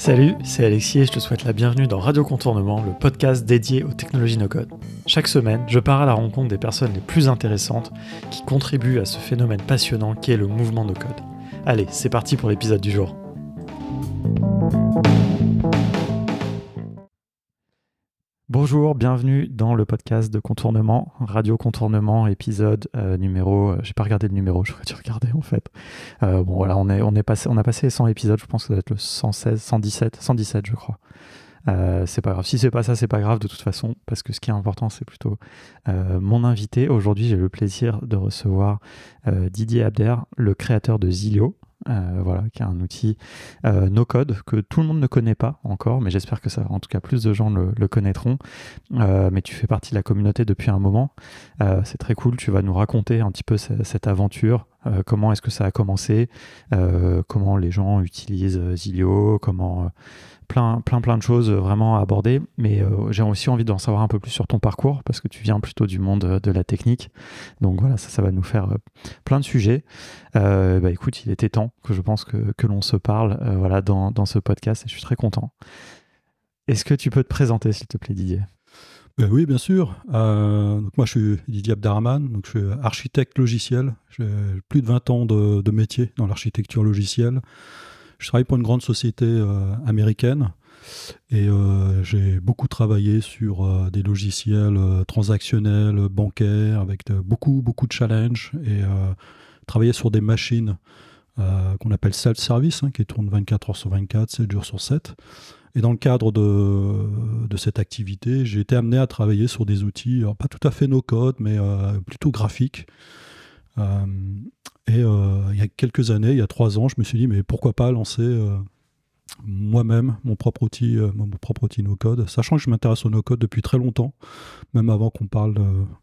Salut, c'est Alexis et je te souhaite la bienvenue dans Radio Contournement, le podcast dédié aux technologies no-code. Chaque semaine, je pars à la rencontre des personnes les plus intéressantes qui contribuent à ce phénomène passionnant qu'est le mouvement no-code. Allez, c'est parti pour l'épisode du jour. Bonjour, bienvenue dans le podcast de Contournement, Radio Contournement, épisode euh, numéro. Euh, j'ai pas regardé le numéro, j'aurais dû regarder en fait. Euh, bon voilà, on est, on est passé, on a passé 100 épisodes, je pense que ça doit être le 116, 117, 117 je crois. c'est pas grave. Si c'est pas ça, c'est pas grave de toute façon, parce que ce qui est important, c'est plutôt mon invité. Aujourd'hui, j'ai le plaisir de recevoir Didier Abder, le créateur de Zilio, euh, voilà, qui est un outil euh, no code que tout le monde ne connaît pas encore, mais j'espère que ça, en tout cas, plus de gens le, connaîtront. Euh, mais tu fais partie de la communauté depuis un moment. c'est très cool. Tu vas nous raconter un petit peu cette, cette aventure. comment est-ce que ça a commencé Comment les gens utilisent Zilio Comment plein, plein, plein de choses euh, vraiment à aborder. Mais euh, j'ai aussi envie d'en savoir un peu plus sur ton parcours parce que tu viens plutôt du monde euh, de la technique. Donc voilà, ça, ça va nous faire plein de sujets. bah, écoute, il était temps que je pense que, que l'on se parle voilà, dans, dans, ce podcast et je suis très content. Est-ce que tu peux te présenter, s'il te plaît, Didier ben oui, bien sûr. moi, je suis Didier Abdaraman, donc je suis architecte logiciel. J'ai plus de 20 ans de métier dans l'architecture logicielle. Je travaille pour une grande société euh, américaine et euh, j'ai beaucoup travaillé sur euh, des logiciels transactionnels, bancaires, avec beaucoup, beaucoup de challenges et travaillé sur des machines qu'on appelle self-service, hein, qui tournent 24 heures sur 24, 7 jours sur 7. Et dans le cadre de, cette activité, j'ai été amené à travailler sur des outils, pas tout à fait no-code, mais plutôt graphiques. Euh, et euh, il y a quelques années, il y a trois ans, je me suis dit, mais pourquoi pas lancer euh, moi-même mon propre outil, mon propre outil no-code, sachant que je m'intéresse au no-code depuis très longtemps, même avant qu'on parle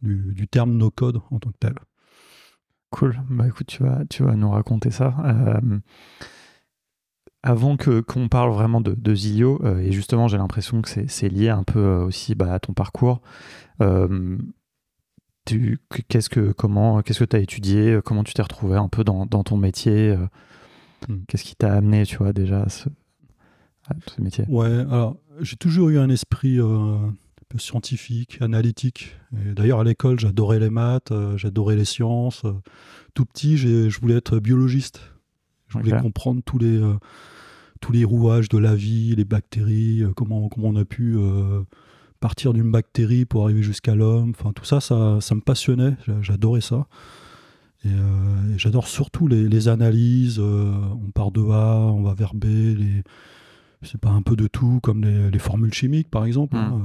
du, terme no-code en tant que tel. Cool. Bah écoute, tu vas, tu vas nous raconter ça. avant que qu'on parle vraiment de, de et justement, j'ai l'impression que c'est lié un peu aussi bah, à ton parcours qu'est-ce que comment qu'est-ce que tu as étudié euh, comment tu t'es retrouvé un peu dans, dans ton métier euh, hmm. qu'est-ce qui t'a amené tu vois déjà à ce, métier ouais alors j'ai toujours eu un esprit euh, scientifique analytique d'ailleurs à l'école j'adorais les maths j'adorais les sciences tout petit je voulais être biologiste je voulais comprendre tous les tous les rouages de la vie les bactéries comment comment on a pu partir d'une bactérie pour arriver jusqu'à l'homme, enfin tout ça, ça, me passionnait, j'adorais ça. Euh, et, j'adore surtout les, analyses, euh, on part de A, on va vers B, les, sais pas, un peu de tout, comme les, formules chimiques par exemple. Hein,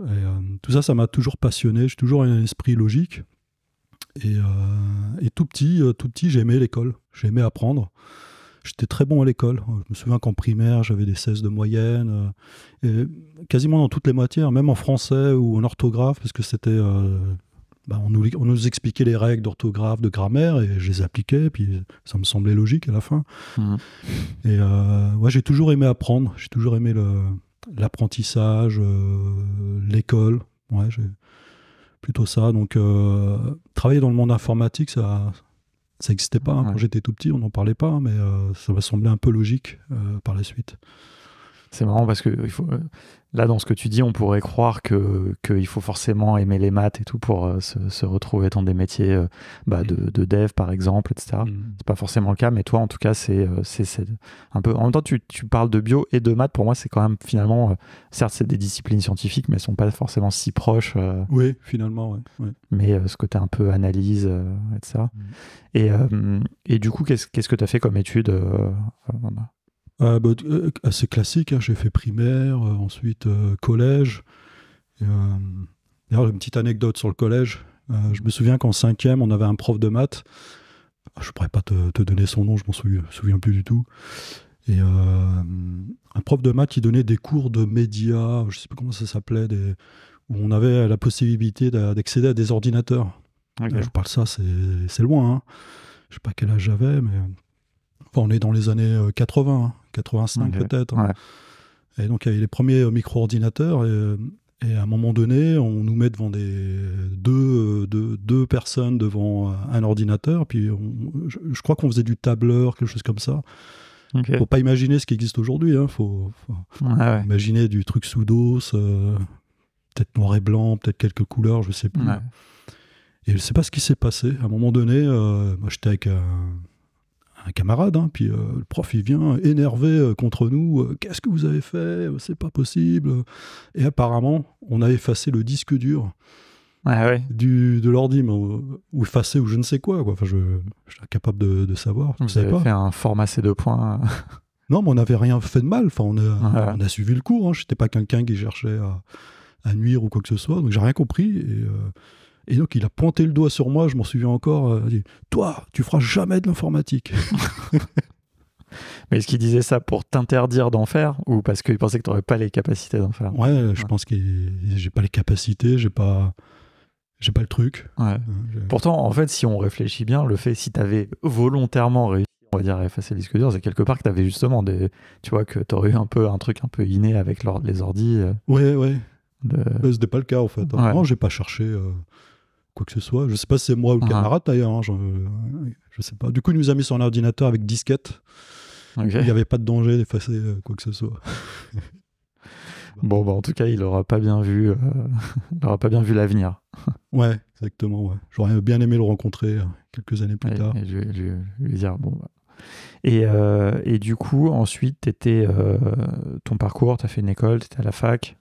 hmm. euh. tout ça, ça m'a toujours passionné, j'ai toujours un esprit logique. Et, et tout petit, tout petit, j'aimais l'école, j'aimais apprendre. J'étais très bon à l'école. Je me souviens qu'en primaire, j'avais des 16 de moyenne, euh, quasiment dans toutes les matières, même en français ou en orthographe, parce que c'était euh, bah, on, nous, expliquait les règles d'orthographe, de grammaire, et je les appliquais, puis ça me semblait logique à la fin. Mmh. Et euh, j'ai toujours aimé apprendre, j'ai toujours aimé l'apprentissage, euh, l'école, ouais, j'ai plutôt ça. Donc, travailler dans le monde informatique, ça, ça n'existait pas. Hein, quand j'étais tout petit, on n'en parlait pas, hein, mais euh, ça m'a semblé un peu logique euh, par la suite. C'est marrant parce que il faut, euh, Là, dans ce que tu dis, on pourrait croire que qu'il faut forcément aimer les maths et tout pour euh, se, retrouver dans des métiers euh, bah, de, de, dev, par exemple, etc. Mm. C'est pas forcément le cas, mais toi, en tout cas, c'est euh, un peu. En même temps, tu, parles de bio et de maths. Pour moi, c'est quand même finalement, certes, c'est des disciplines scientifiques, mais elles sont pas forcément si proches. oui, finalement, oui. Mais ce côté un peu analyse, etc. Et, mm. et du coup, qu'est-ce qu'est-ce que tu as fait comme étude ah, bah, euh, assez classique, hein, j'ai fait primaire, euh, ensuite euh, collège. D'ailleurs, une petite anecdote sur le collège. je me souviens qu'en cinquième, on avait un prof de maths. Ah, je ne pourrais pas te, te, donner son nom, je m'en souviens, plus du tout. Et un prof de maths, qui donnait des cours de médias, je ne sais plus comment ça s'appelait, des... où on avait la possibilité d'accéder à des ordinateurs. je vous parle ça, c'est loin. Je hein. Je sais pas quel âge j'avais, mais on est dans les années 80, euh, 85 hein, peut-être. Hein. Et donc, il y avait les premiers euh, micro-ordinateurs. Euh, et, à un moment donné, on nous met devant des, deux, deux, deux personnes devant un ordinateur. Puis, je, crois qu'on faisait du tableur, quelque chose comme ça. ne Faut pas imaginer ce qui existe aujourd'hui. Il hein, faut, imaginer du truc sous dos, peut-être noir et blanc, peut-être quelques couleurs, je sais plus. Et je sais pas ce qui s'est passé. À un moment donné, moi, j'étais avec un un camarade, hein, puis euh, le prof il vient énervé euh, contre nous, euh, qu'est-ce que vous avez fait, c'est pas possible. Et apparemment, on a effacé le disque dur ah du, de l'ordi, ou effacé ou je ne sais quoi. quoi. Enfin, je, je suis incapable de, de savoir. Vous avez pas. fait un format C2 points. non, mais on n'avait rien fait de mal. Enfin, on a, on a suivi le cours. Hein. Je n'étais pas quelqu'un qui cherchait à, à, nuire ou quoi que ce soit, donc j'ai rien compris. Et, et donc, il a pointé le doigt sur moi, je m'en souviens encore. Euh, il dit Toi, tu feras jamais de l'informatique. Mais est-ce qu'il disait ça pour t'interdire d'en faire ou parce qu'il pensait que tu n'aurais pas les capacités d'en faire Ouais, je pense que j'ai pas les capacités, j'ai pas. J'ai pas le truc. Euh, Pourtant, en fait, si on réfléchit bien, le fait si tu avais volontairement réussi on va dire effacer les disque dur, c'est quelque part que tu avais justement des. Tu vois, que tu aurais eu un peu un truc un peu inné avec les ordis. Euh, ouais, ouais. De... n'était pas le cas en fait. Non, j'ai pas cherché quoi que ce soit. Je sais pas si c'est moi ou le ah. camarade d'ailleurs, hein, je, ne sais pas. Du coup, il nous a mis sur un ordinateur avec disquette. Il n'y avait pas de danger d'effacer euh, quoi que ce soit. bon, bah, en tout cas, il n'aura pas bien vu, euh, pas bien vu l'avenir. ouais, exactement. Ouais. J'aurais bien aimé le rencontrer euh, quelques années plus tard. Et Et, du coup, ensuite, tu étais ton parcours, tu as fait une école, tu étais à la fac.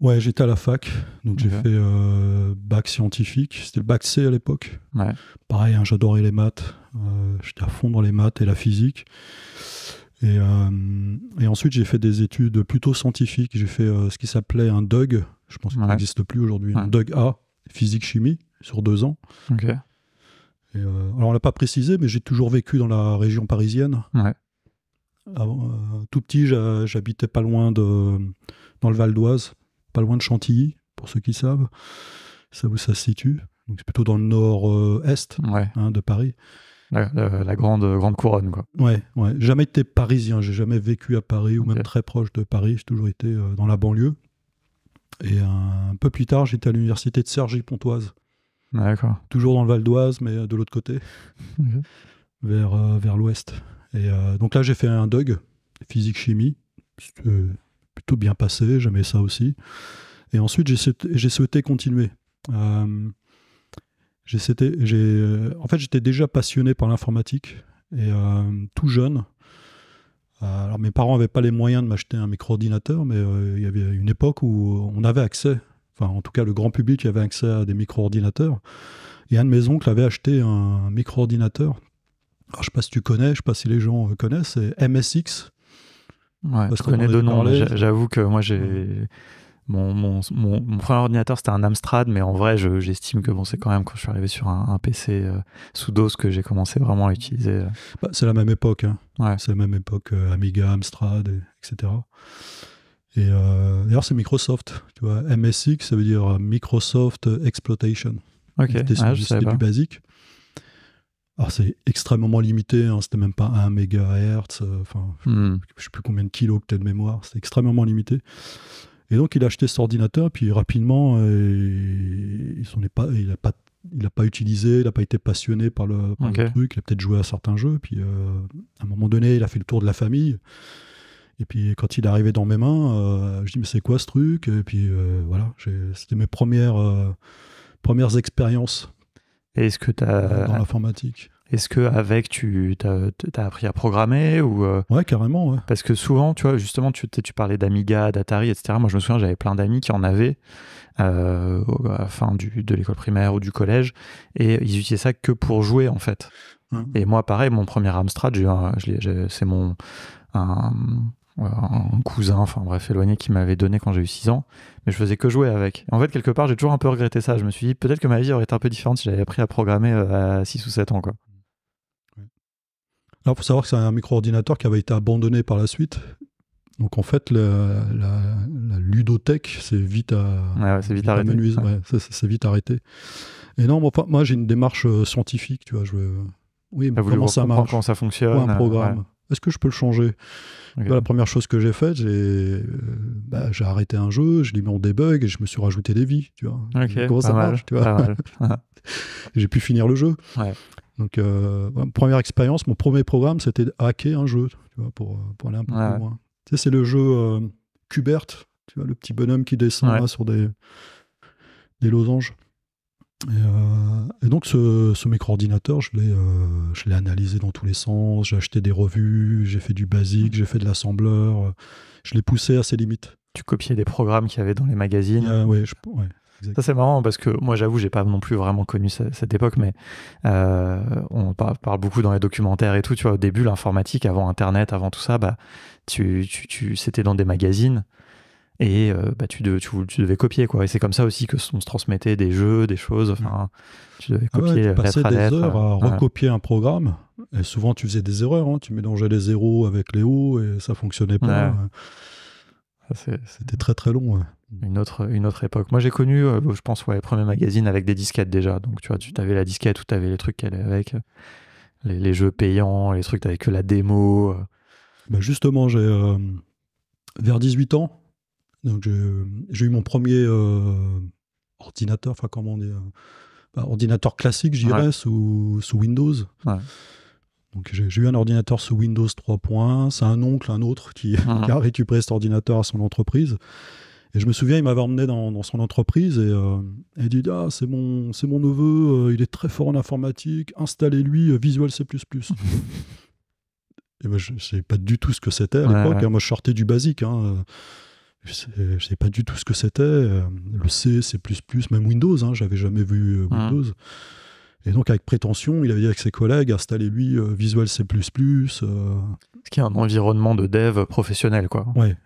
Ouais, j'étais à la fac, donc j'ai fait euh, bac scientifique. C'était le bac C à l'époque. Pareil, hein, j'adorais les maths. Euh, j'étais à fond dans les maths et la physique. Et, euh, ensuite, j'ai fait des études plutôt scientifiques. J'ai fait ce qui s'appelait un DUG. Je pense qu'il n'existe plus aujourd'hui. Un DUG A, physique-chimie, sur deux ans. alors, on l'a pas précisé, mais j'ai toujours vécu dans la région parisienne. tout petit, j'habitais pas loin de dans le Val d'Oise pas loin de Chantilly, pour ceux qui savent. Ça où ça se situe. Donc c'est plutôt dans le nord-est hein, de Paris. La, grande, grande couronne, quoi. Ouais, ouais. Jamais été parisien. J'ai jamais vécu à Paris ou même très proche de Paris. J'ai toujours été euh, dans la banlieue. Et un, peu plus tard, j'étais à l'université de Cergy-Pontoise. D'accord. Toujours dans le Val d'Oise, mais euh, de l'autre côté, vers, euh, vers l'ouest. Et donc là, j'ai fait un DUG, physique-chimie plutôt bien passé, j'aimais ça aussi. Et ensuite, j'ai souhaité continuer. Euh, j euh, en fait, j'étais déjà passionné par l'informatique et euh, tout jeune. Euh, alors, mes parents n'avaient pas les moyens de m'acheter un micro-ordinateur, mais il y avait une époque où on avait accès, enfin, en tout cas, le grand public avait accès à des micro-ordinateurs. Et un de mes oncles avait acheté un micro-ordinateur. je ne sais pas si tu connais, je ne sais pas si les gens connaissent, c'est MSX. Ouais, je connais deux noms. J'avoue que moi, j'ai. Mon, mon, mon, premier ordinateur c'était un Amstrad, mais en vrai, j'estime que bon, c'est quand même quand je suis arrivé sur un, PC euh, sous DOS que j'ai commencé vraiment à utiliser. Euh. Bah, c'est la même époque. Hein. Ouais. C'est la même époque, euh, Amiga, Amstrad, etc. Et d'ailleurs, c'est Microsoft. Tu vois, MSX, ça veut dire Microsoft Exploitation. Ok, ah, juste c'est plus basique. Alors ah, c'est extrêmement limité, hein. c'était même pas 1 MHz, euh, enfin hmm. je, sais plus combien de kilos que de mémoire, c'est extrêmement limité. Et donc il a acheté cet ordinateur, puis rapidement, euh, il n'a pas, pas, pas utilisé, il n'a pas été passionné par le, truc, il a peut-être joué à certains jeux, puis euh, à un moment donné, il a fait le tour de la famille. Et puis quand il est arrivé dans mes mains, je dis mais c'est quoi ce truc Et puis voilà, c'était mes premières, premières expériences est-ce que tu as. Dans l'informatique. Est-ce que avec tu as, appris à programmer ou euh? Ouais, carrément. Ouais. Parce que souvent, tu vois, justement, tu, parlais d'Amiga, d'Atari, etc. Moi, je me souviens, j'avais plein d'amis qui en avaient euh, à la fin de l'école primaire ou du collège, et ils utilisaient ça que pour jouer, en fait. Hein. Et moi, pareil, mon premier Amstrad, c'est mon euh, un cousin, enfin bref, éloigné, qui m'avait donné quand j'ai eu 6 ans, mais je faisais que jouer avec. En fait, quelque part, j'ai toujours un peu regretté ça. Je me suis dit, peut-être que ma vie aurait été un peu différente si j'avais appris à programmer euh, à 6 ou 7 ans. Quoi. Alors, il faut savoir que c'est un micro-ordinateur qui avait été abandonné par la suite. Donc, en fait, la, ludothèque, euh, c'est vite à, vite, arrêté. c'est, vite arrêté. Et non, moi, moi j'ai une démarche scientifique, tu vois. oui, mais comment ça marche Comment ça fonctionne un programme. Est-ce que je peux le changer bah, La première chose que j'ai faite, euh, bah, j'ai arrêté un jeu, je l'ai mis en debug et je me suis rajouté des vies. Tu ça marche J'ai pu finir le jeu. Donc, euh, première expérience, mon premier programme, c'était de hacker un jeu tu vois, pour, euh, aller un peu plus Tu sais, c'est le jeu euh, tu vois, le petit bonhomme qui descend sur des, des losanges. Euh, et, donc ce, ce micro-ordinateur, euh, je l'ai analysé dans tous les sens, j'ai acheté des revues, j'ai fait du basique, j'ai fait de l'assembleur, je l'ai poussé à ses limites. Tu copiais des programmes qu'il y avait dans les magazines euh, Oui, ça c'est marrant parce que moi j'avoue, j'ai pas non plus vraiment connu cette, époque, mais on parle, beaucoup dans les documentaires et tout, tu vois, au début l'informatique, avant Internet, avant tout ça, bah, c'était dans des magazines et euh, bah, tu, tu, devais copier quoi et c'est comme ça aussi que se transmettait des jeux des choses enfin mm. tu devais ah copier tu des heures à euh, recopier un programme et souvent tu faisais des erreurs hein. tu mélangeais les zéros avec les hauts et ça fonctionnait pas hein. c'était très très long une autre une autre époque moi j'ai connu euh, je pense ouais premiers magazines avec des disquettes déjà donc tu vois tu avais la disquette ou tu avais les trucs qu'elle avait avec les, jeux payants les trucs avec que la démo bah, justement j'ai vers 18 ans donc j'ai eu mon premier euh, ordinateur, enfin comment on euh, bah, ordinateur classique, j'irais sous, sous, Windows. Donc j'ai eu un ordinateur sous Windows 3.1. C'est un oncle, un autre, ah. qui, a récupéré cet ordinateur à son entreprise. Et je me souviens, il m'avait emmené dans, dans, son entreprise et euh, il dit Ah, c'est mon, mon neveu, euh, il est très fort en informatique, installez-lui Visual C. et ben, je ne savais pas du tout ce que c'était à l'époque. Hein. moi, je sortais du basique. Hein, je sais pas du tout ce que c'était. Euh, le C, C++, même Windows, hein, j'avais jamais vu euh, mmh. Windows. Et donc, avec prétention, il avait dit avec ses collègues, installez-lui euh, Visual C++. Ce qui est un environnement de dev professionnel, quoi. Ouais.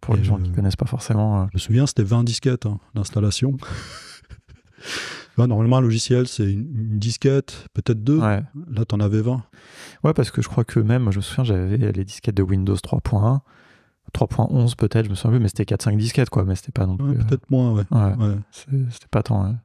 Pour, les gens qui qui connaissent pas forcément. Je me souviens, c'était 20 disquettes hein, d'installation. Bah, normalement, un logiciel, c'est une, disquette, peut-être deux. Là, tu en avais 20. Ouais, parce que je crois que même, je me souviens, j'avais les disquettes de Windows 3.1. 3.11 peut-être, je me souviens plus, mais c'était 4, 5 disquettes, quoi. Mais c'était pas non plus. Euh, peut-être moins, ouais. ouais, C'était pas tant. Hein.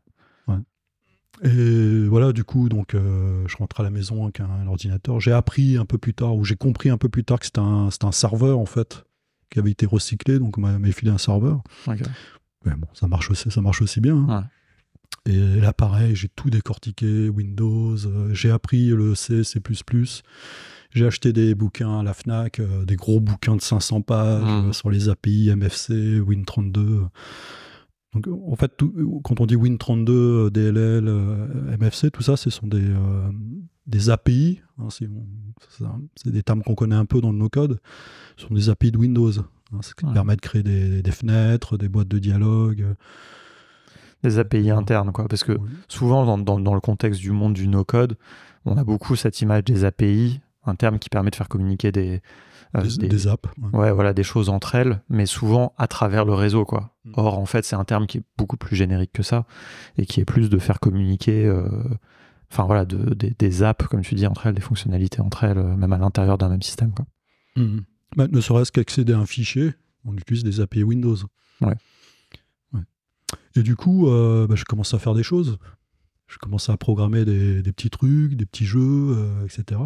Et voilà, du coup, donc, euh, je rentre à la maison avec un, ordinateur. J'ai appris un peu plus tard, ou j'ai compris un peu plus tard que c'était un, un serveur, en fait, qui avait été recyclé, donc on m'a filé un serveur. Mais bon, ça marche aussi, ça marche aussi bien. Hein. Et là, pareil, j'ai tout décortiqué, Windows, euh, j'ai appris le C, C++. J'ai acheté des bouquins à la FNAC, euh, des gros bouquins de 500 pages mmh. euh, sur les API, MFC, Win32. Donc, en fait, quand on dit Win32, DLL, MFC, tout ça, ce sont des, euh, des API. Hein, c'est des termes qu'on connaît un peu dans le no-code. Ce sont des API de Windows. Ça hein, permet de créer des, fenêtres, des boîtes de dialogue. Des API internes, quoi. Parce que souvent, dans, le contexte du monde du no-code, on a beaucoup cette image des API un terme qui permet de faire communiquer des, euh, des, apps. Ouais. voilà, des choses entre elles, mais souvent à travers le réseau, quoi. Mm. Or, en fait, c'est un terme qui est beaucoup plus générique que ça et qui est plus de faire communiquer, euh, enfin voilà, des, apps, comme tu dis, entre elles, des fonctionnalités entre elles, euh, même à l'intérieur d'un même système, quoi. Mm-hmm. ne serait-ce qu'accéder à un fichier, on utilise des API Windows. Ouais. Et du coup, bah, je commence à faire des choses. Je commence à programmer des, petits trucs, des petits jeux, etc.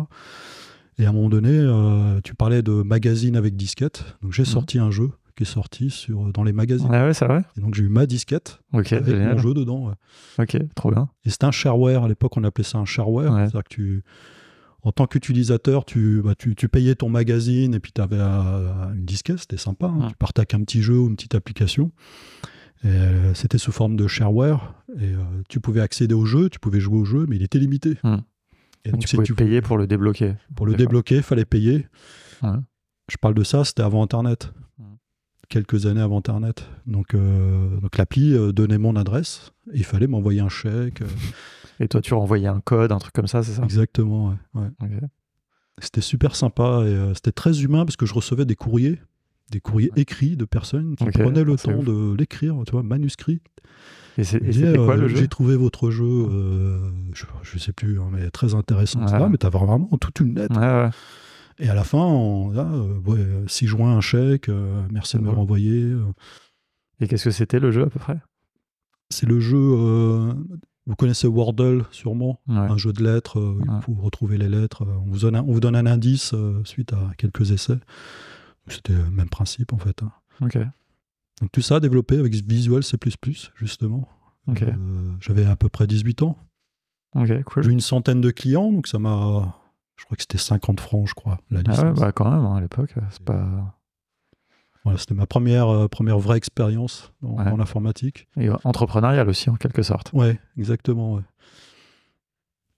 Et à un moment donné, euh, tu parlais de magazine avec disquette. Donc j'ai mhm. sorti un jeu qui est sorti dans les magazines. Ah ouais, c'est vrai. donc j'ai eu ma disquette avec mon jeu dedans. Ok, trop bien. Et c'était un shareware. À l'époque, on appelait ça un shareware. C'est-à-dire que tu en tant qu'utilisateur, tu, bah, payais ton magazine et puis tu avais euh, une disquette, c'était sympa. Hein. Tu partais avec un petit jeu ou une petite application. Euh, c'était sous forme de shareware. Et tu pouvais accéder au jeu, tu pouvais jouer au jeu, mais il était limité. Hmm. Et donc, tu payer pour le débloquer. Pour le débloquer, il fallait payer. Je parle de ça, c'était avant Internet. Quelques années avant Internet. Donc, euh, donc l'appli euh, donnait mon adresse. Il fallait m'envoyer un chèque. Euh. Et toi, tu renvoyais un code, un truc comme ça, c'est ça Exactement, ouais. C'était super sympa et c'était très humain parce que je recevais des courriers des courriers écrits de personnes qui prenaient le ah, temps de l'écrire, tu vois, manuscrit. Et c'était euh, J'ai trouvé votre jeu, euh, je, sais plus, hein, mais très intéressant, mais tu mais vraiment toute une lettre. Et à la fin, on, 6 euh, juin, un chèque, merci de me renvoyer. Et qu'est-ce que c'était le jeu à peu près C'est le jeu. vous connaissez Wordle sûrement, un jeu de lettres retrouver les lettres. On vous donne un, indice suite à quelques essais. C'était le euh, même principe en fait. Hein. Donc tout ça a développé avec Visual C++, justement. Okay. Euh, j'avais à peu près 18 ans. J'ai eu une centaine de clients, donc ça m'a... Je crois que c'était 50 francs, je crois, la ah licence. Bah, quand même, hein, à l'époque, euh, c'est pas... Voilà, c'était ma première, première vraie expérience en informatique Et entrepreneuriale aussi, en quelque sorte. Ouais, exactement.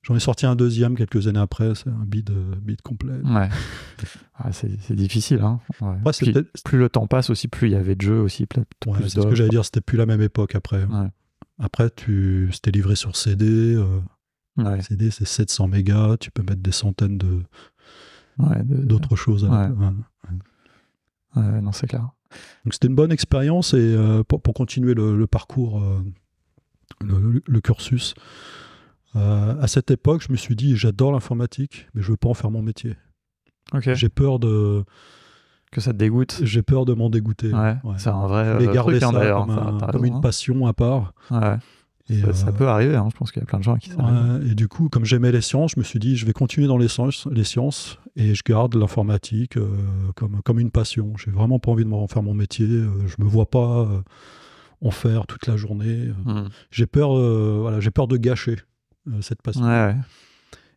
J'en ai sorti un deuxième quelques années après, c'est un bid, euh, complet. Ouais. c'est difficile. Hein. plus, le temps passe aussi, plus il y avait de jeux aussi. c'est ce que j'allais dire, c'était plus la même époque après. Après, tu c'était livré sur CD. Euh, CD, c'est 700 mégas, tu peux mettre des centaines de d'autres choses. non, c'est clair. Donc c'était une bonne expérience et euh, pour, continuer le, parcours, le, cursus. Euh, à cette époque, je me suis dit, j'adore l'informatique, mais je veux pas en faire mon métier. J'ai peur de. Que ça te dégoûte J'ai peur de m'en dégoûter. C'est un vrai. Euh, hein, ça comme, une hein. passion à part. Et ça, euh, peut arriver, hein, je pense qu'il y a plein de gens qui ouais, Et du coup, comme j'aimais les sciences, je me suis dit, je vais continuer dans les sciences, et je garde l'informatique comme, comme une passion. J'ai vraiment pas envie de m'en faire mon métier. je me vois pas en faire toute la journée. Hmm. J'ai peur, voilà, j'ai peur de gâcher. Euh, cette passion.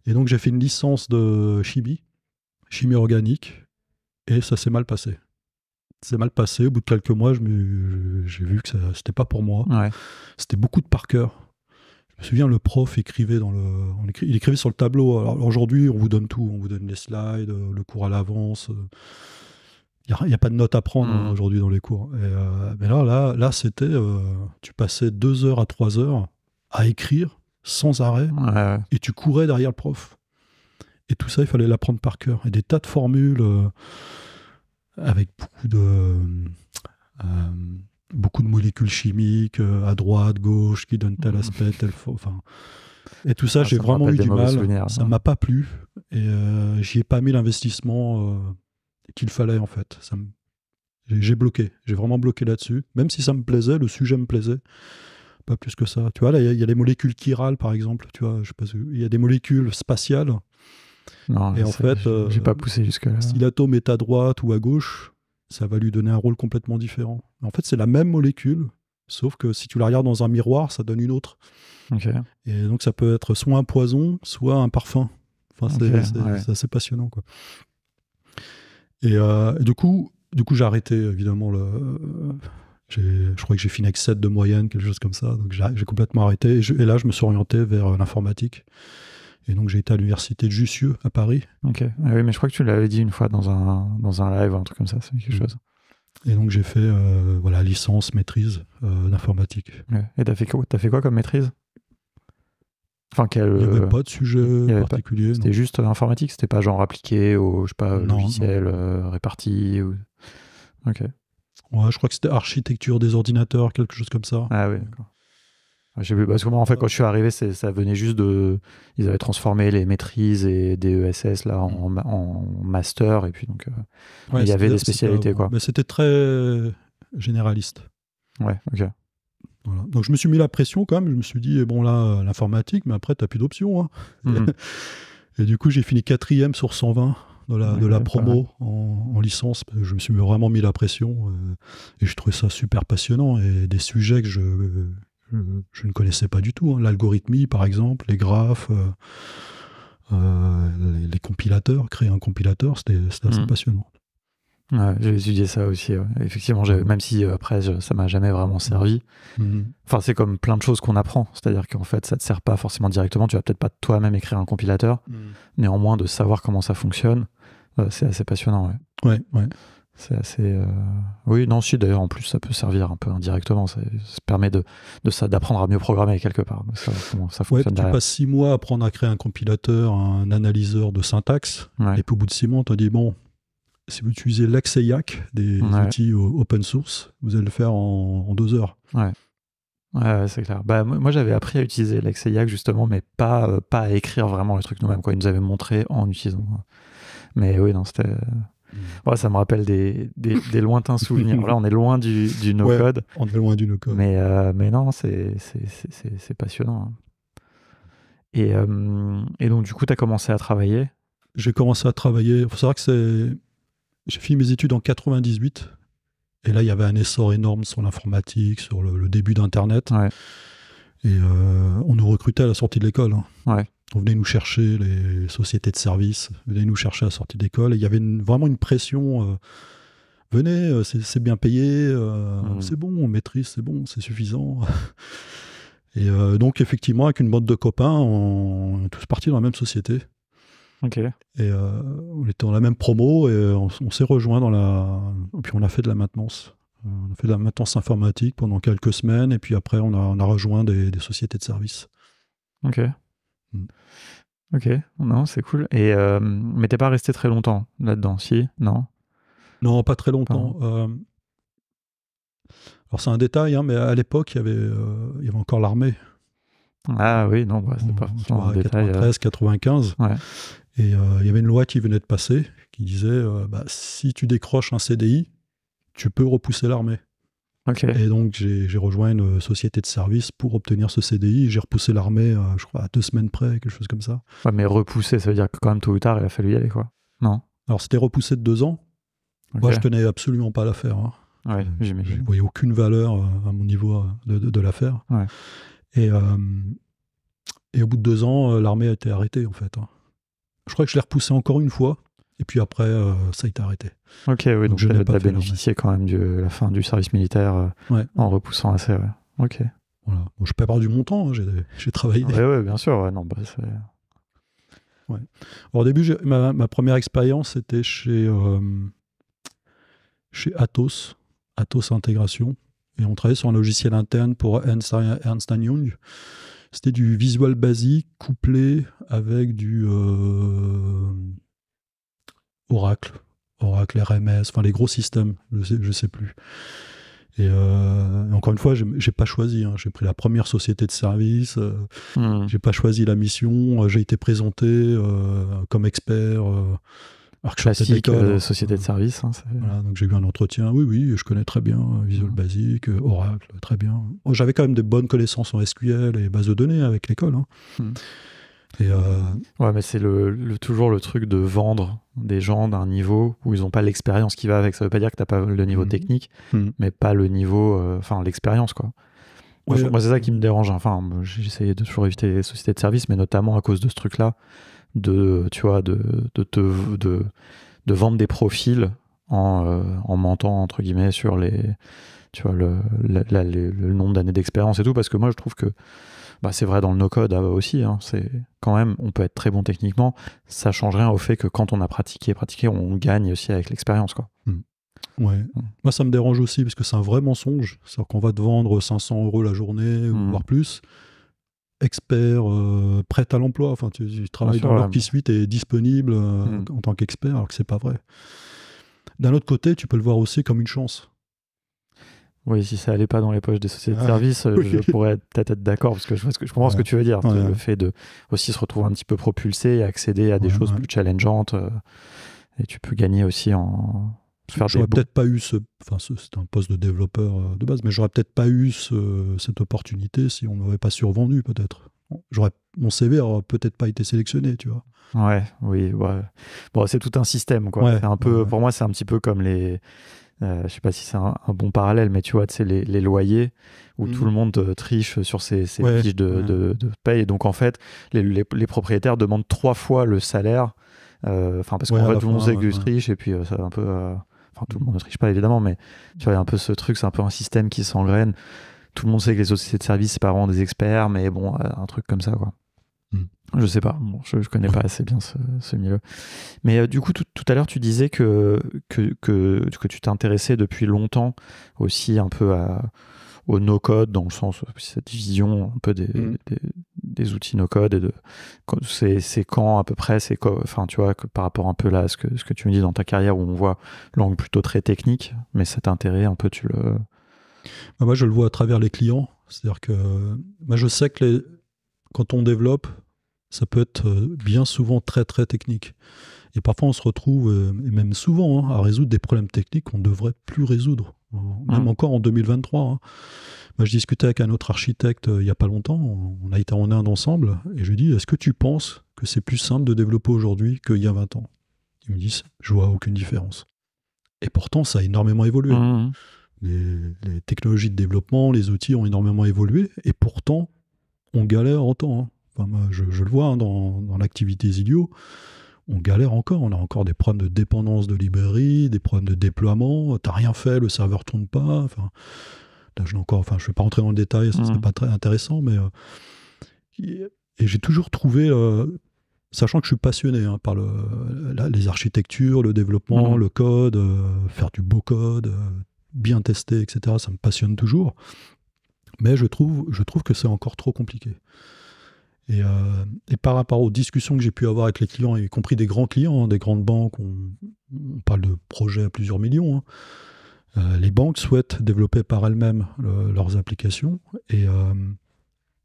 Et donc j'ai fait une licence de chimie, chimie organique, et ça s'est mal passé. C'est mal passé. Au bout de quelques mois, j'ai vu que c'était pas pour moi. C'était beaucoup de par cœur. Je me souviens, le prof écrivait dans le, on il écrivait sur le tableau. Alors aujourd'hui, on vous donne tout, on vous donne les slides, euh, le cours à l'avance. Il n'y a, pas de notes à prendre mmh. aujourd'hui dans les cours. Euh, mais là, là, là, c'était, tu passais deux heures à trois heures à écrire sans arrêt, et tu courais derrière le prof. Et tout ça, il fallait l'apprendre par cœur. Et des tas de formules euh, avec beaucoup de, euh, euh, beaucoup de molécules chimiques à droite, gauche, qui donnent tel mmh. aspect, tel Enfin... Et tout ça, ah, j'ai vraiment eu du mal. Ça hein. m'a pas plu. Et j'y ai pas mis l'investissement qu'il fallait, en fait. Ça J'ai bloqué. J'ai vraiment bloqué là-dessus. Même si ça me plaisait, le sujet me plaisait pas plus que ça. Tu vois, là, il y, a les molécules chirales, par exemple, tu vois, je il y a des molécules spatiales. et en fait, euh, j'ai pas poussé jusque-là. Si l'atome est à droite ou à gauche, ça va lui donner un rôle complètement différent. En fait, c'est la même molécule, sauf que si tu la regardes dans un miroir, ça donne une autre. Et donc, ça peut être soit un poison, soit un parfum. Enfin, c'est assez passionnant, quoi. Et, euh, et du coup, du coup, j'ai arrêté évidemment le, je crois que j'ai fini avec 7 de moyenne, quelque chose comme ça. Donc j'ai complètement arrêté. Et, là, je me suis orienté vers euh, l'informatique. Et donc j'ai été à l'université de Jussieu à Paris. Ok. Ah oui, mais je crois que tu l'avais dit une fois dans un, dans un live, un truc comme ça, c'est quelque mm. chose. Et donc j'ai fait euh, voilà, licence, maîtrise euh, d'informatique. Et t'as fait, quoi, as fait quoi comme maîtrise Enfin, quel, il n'y avait pas de sujet particulier. C'était juste informatique, c'était pas genre appliqué au je sais pas, logiciel réparti. Ou... Ok. Ouais, je crois que c'était architecture des ordinateurs, quelque chose comme ça. Ah oui, d'accord. Ah, parce que moi, en fait, quand je suis arrivé, ça venait juste de. Ils avaient transformé les maîtrises et des ESS là, en, en master. Et puis, donc, euh, il y avait des spécialités. Quoi. Mais c'était très euh, généraliste. Ouais, ok. Voilà. Donc, je me suis mis la pression quand même. Je me suis dit, bon, là, l'informatique, mais après, t'as plus d'options. et, hein. mmh. et du coup, j'ai fini quatrième sur 120 de la, promo en, licence. Je me suis vraiment mis la pression euh, et je trouvais ça super passionnant et des sujets que je, je, ne connaissais pas du tout. Hein. L'algorithmie, par exemple, les graphes. Euh, euh, les, compilateurs, créer un compilateur, c'était assez mmh. passionnant j'ai étudié ça aussi. Effectivement, même si euh, après, ça m'a jamais vraiment servi. Mm-hmm. Enfin, c'est comme plein de choses qu'on apprend. C'est-à-dire qu'en fait, ça te sert pas forcément directement. Tu vas peut-être pas toi-même écrire un compilateur. Mm. Néanmoins, de savoir comment ça fonctionne, euh, c'est assez passionnant. Ouais, ouais. C'est assez. Euh, oui, non, si, d'ailleurs, en plus, ça peut servir un peu indirectement. Ça, permet de, de ça, d'apprendre à mieux programmer quelque part. Ça, ça fonctionne tu passes six mois à apprendre à créer un compilateur, un analyseur de syntaxe, et puis au bout de six mois, tu te dit bon, si vous utilisez l'Axeyac, des outils open source, vous allez le faire en, deux heures. Ouais. ouais c'est clair. Bah, moi, j'avais appris à utiliser l'Axeyac justement, mais pas, euh, pas à écrire vraiment le truc nous-mêmes. Ils nous avaient montré en utilisant. Mais oui, non, c'était. Hmm. ça me rappelle des, des, lointains souvenirs. Là, on est loin du, du no-code. on est loin du no-code. Mais, euh, mais non, c'est passionnant. Hein. Et, euh, et, donc, du coup, tu as commencé à travailler J'ai commencé à travailler. Il faut savoir que c'est... J'ai fini mes études en 98. Et là, il y avait un essor énorme sur l'informatique, sur le, début d'Internet. Et euh, on nous recrutait à la sortie de l'école. Hein. On venait nous chercher, les sociétés de services venaient nous chercher à la sortie de l'école. Et il y avait vraiment une pression. Euh, venez, euh, c'est bien payé, mmh. c'est bon, on maîtrise, c'est bon, c'est suffisant. et donc, effectivement, avec une bande de copains, on est tous partis dans la même société. Ok. Et euh, on était dans la même promo et euh, on, s'est rejoint dans la. puis on a fait de la maintenance. Euh, on a fait de la maintenance informatique pendant quelques semaines et puis après on a, on a rejoint des, sociétés de services. Ok. Mm. Ok, non, c'est cool. Et mais t'es pas resté très longtemps là-dedans, si Non. Non, pas très longtemps. alors c'est un détail, hein, mais à l'époque il y avait il y avait encore l'armée. Ah oui, non, bah, c'est pas 93, 95. Ouais. Et euh, il y avait une loi qui venait de passer qui disait euh, bah, si tu décroches un CDI, tu peux repousser l'armée. Et donc j'ai rejoint une euh, société de service pour obtenir ce CDI. J'ai repoussé l'armée, je crois, à deux semaines près, quelque chose comme ça. mais repousser, ça veut dire que quand même tôt ou tard, il a fallu y aller, quoi. Non. Alors c'était repoussé de deux ans. Moi, je tenais absolument pas à l'affaire. Hein. Ouais, je voyais aucune valeur à mon niveau de, de, l'affaire. Et, et, au bout de deux ans, l'armée a été arrêtée, en fait. Hein. Je crois que je l'ai repoussé encore une fois. Et puis après, euh, ça a été arrêté. Ok, oui, donc, je je pas bénéficié quand même de la fin du service militaire euh, en repoussant assez. Ouais. Ok. Voilà. Bon, je perds du montant, hein, j'ai travaillé. Oui, bien sûr. Bah, au début, ma, première expérience était chez, euh, chez Atos, Atos Intégration. Et on travaillait sur un logiciel interne pour Ernst Young. C'était du visual basique couplé avec du euh, Oracle, Oracle RMS, enfin les gros systèmes, je sais, sais plus. Euh, et encore une fois, j'ai pas choisi. Hein. J'ai pris la première société de service. je euh, n'ai hmm. J'ai pas choisi la mission. J'ai été présenté comme expert classique, euh, société de mmh. service. Hein, voilà, donc j'ai eu un entretien. Oui, oui, je connais très bien euh, Visual mmh. Basic, euh, Oracle, très bien. Oh, j'avais quand même des bonnes connaissances en SQL et bases de données avec l'école. Hein. Mmh. Ouais, mais c'est le, toujours le truc de vendre des gens d'un niveau où ils n'ont pas l'expérience qui va avec. Ça ne veut pas dire que tu n'as pas le niveau technique, mais pas le niveau, enfin l'expérience quoi. moi, c'est ça qui me dérange. Hein. Enfin, j'ai de toujours éviter les sociétés de service, mais notamment à cause de ce truc-là, de, tu vois, de, de, vendre des profils euh, en, mentant, entre guillemets, sur les, tu vois, le, nombre d'années d'expérience et tout, parce que moi, je trouve que bah, c'est vrai dans le no-code ah, bah, aussi, hein, c'est quand même, on peut être très bon techniquement, ça change rien au fait que quand on a pratiqué, pratiqué, on gagne aussi avec l'expérience, quoi. Hmm. Hmm. Moi, ça me dérange aussi parce que c'est un vrai mensonge. cest qu'on va te vendre 500 euros la journée, hmm. voire plus expert euh, prêt à l'emploi. Enfin, tu, travailles dans l'heure qui suit, disponible euh, hmm. en tant qu'expert, alors que c'est pas vrai. D'un autre côté, tu peux le voir aussi comme une chance. Oui, si ça allait pas dans les poches des sociétés de ah. services, euh, je pourrais peut-être être, d'accord, parce que je, comprends ce que tu veux dire. le fait de aussi se retrouver un petit peu propulsé et accéder à des choses plus challengeantes. et tu peux gagner aussi en, J'aurais peut-être pas eu ce. Enfin, c'est un poste de développeur euh, de base, mais j'aurais peut-être pas eu cette opportunité si on n'avait pas survendu, peut-être. J'aurais, mon CV aurait peut-être pas été sélectionné, tu vois. Ouais, oui. Bon, c'est tout un système, quoi. un peu, Pour moi, c'est un petit peu comme les. Euh, je sais pas si c'est un, bon parallèle, mais tu vois, c'est les, les, loyers où tout mm. le monde euh, triche sur ses, fiches de, de, de, paye. Donc, en fait, les, les, propriétaires demandent trois fois le salaire. Enfin, parce qu'on va tout le monde triche et puis c'est un peu. Enfin, tout le monde ne triche pas, évidemment, mais tu vois, un peu ce truc, c'est un peu un système qui s'engraine. Tout le monde sait que les sociétés de services, c'est pas vraiment des experts, mais bon, euh, un truc comme ça, quoi. Mm. Je sais pas, je, ne connais pas assez bien ce, milieu. Mais euh, du coup, tout, à l'heure, tu disais que, que, que, tu t'intéressais depuis longtemps aussi un peu au no-code, dans le sens, euh, cette vision un peu des mm des outils no-code et de c'est quand à peu près, c'est enfin tu vois que par rapport un peu là à ce que ce que tu me dis dans ta carrière où on voit langue plutôt très technique, mais cet intérêt un peu tu le bah, moi je le vois à travers les clients, c'est-à-dire que bah, je sais que les, quand on développe, ça peut être euh, bien souvent très très technique. Et parfois on se retrouve, euh, et même souvent, hein, à résoudre des problèmes techniques qu'on ne devrait plus résoudre même hmm. encore en 2023. Hein. je discutais avec un autre architecte euh, il n'y a pas longtemps, on a été en Inde ensemble, et je lui dis, est-ce que tu penses que c'est plus simple de développer aujourd'hui qu'il y a 20 ans Ils me disent, je vois aucune différence. Et pourtant, ça a énormément évolué. Hmm. Les, technologies de développement, les outils ont énormément évolué, et pourtant, on galère autant. Hein. Enfin, je, le vois hein, dans, dans l'activité Zilio on galère encore. On a encore des problèmes de dépendance de librairie, des problèmes de déploiement. T'as rien fait, le serveur tourne pas. Enfin, là, je encore. Enfin, je vais pas rentrer dans le détail, ça n'est mmh. pas très intéressant, mais euh, et j'ai toujours trouvé, euh, sachant que je suis passionné hein, par les architectures, le développement, mmh. le code, euh, faire du beau code, bien tester, etc. Ça me passionne toujours, mais je trouve, je trouve que c'est encore trop compliqué. Euh, et, par rapport aux discussions que j'ai pu avoir avec les clients, y compris des grands clients, hein, des grandes banques, on, parle de projets à plusieurs millions, hein, euh, les banques souhaitent développer par elles-mêmes leurs applications et, euh,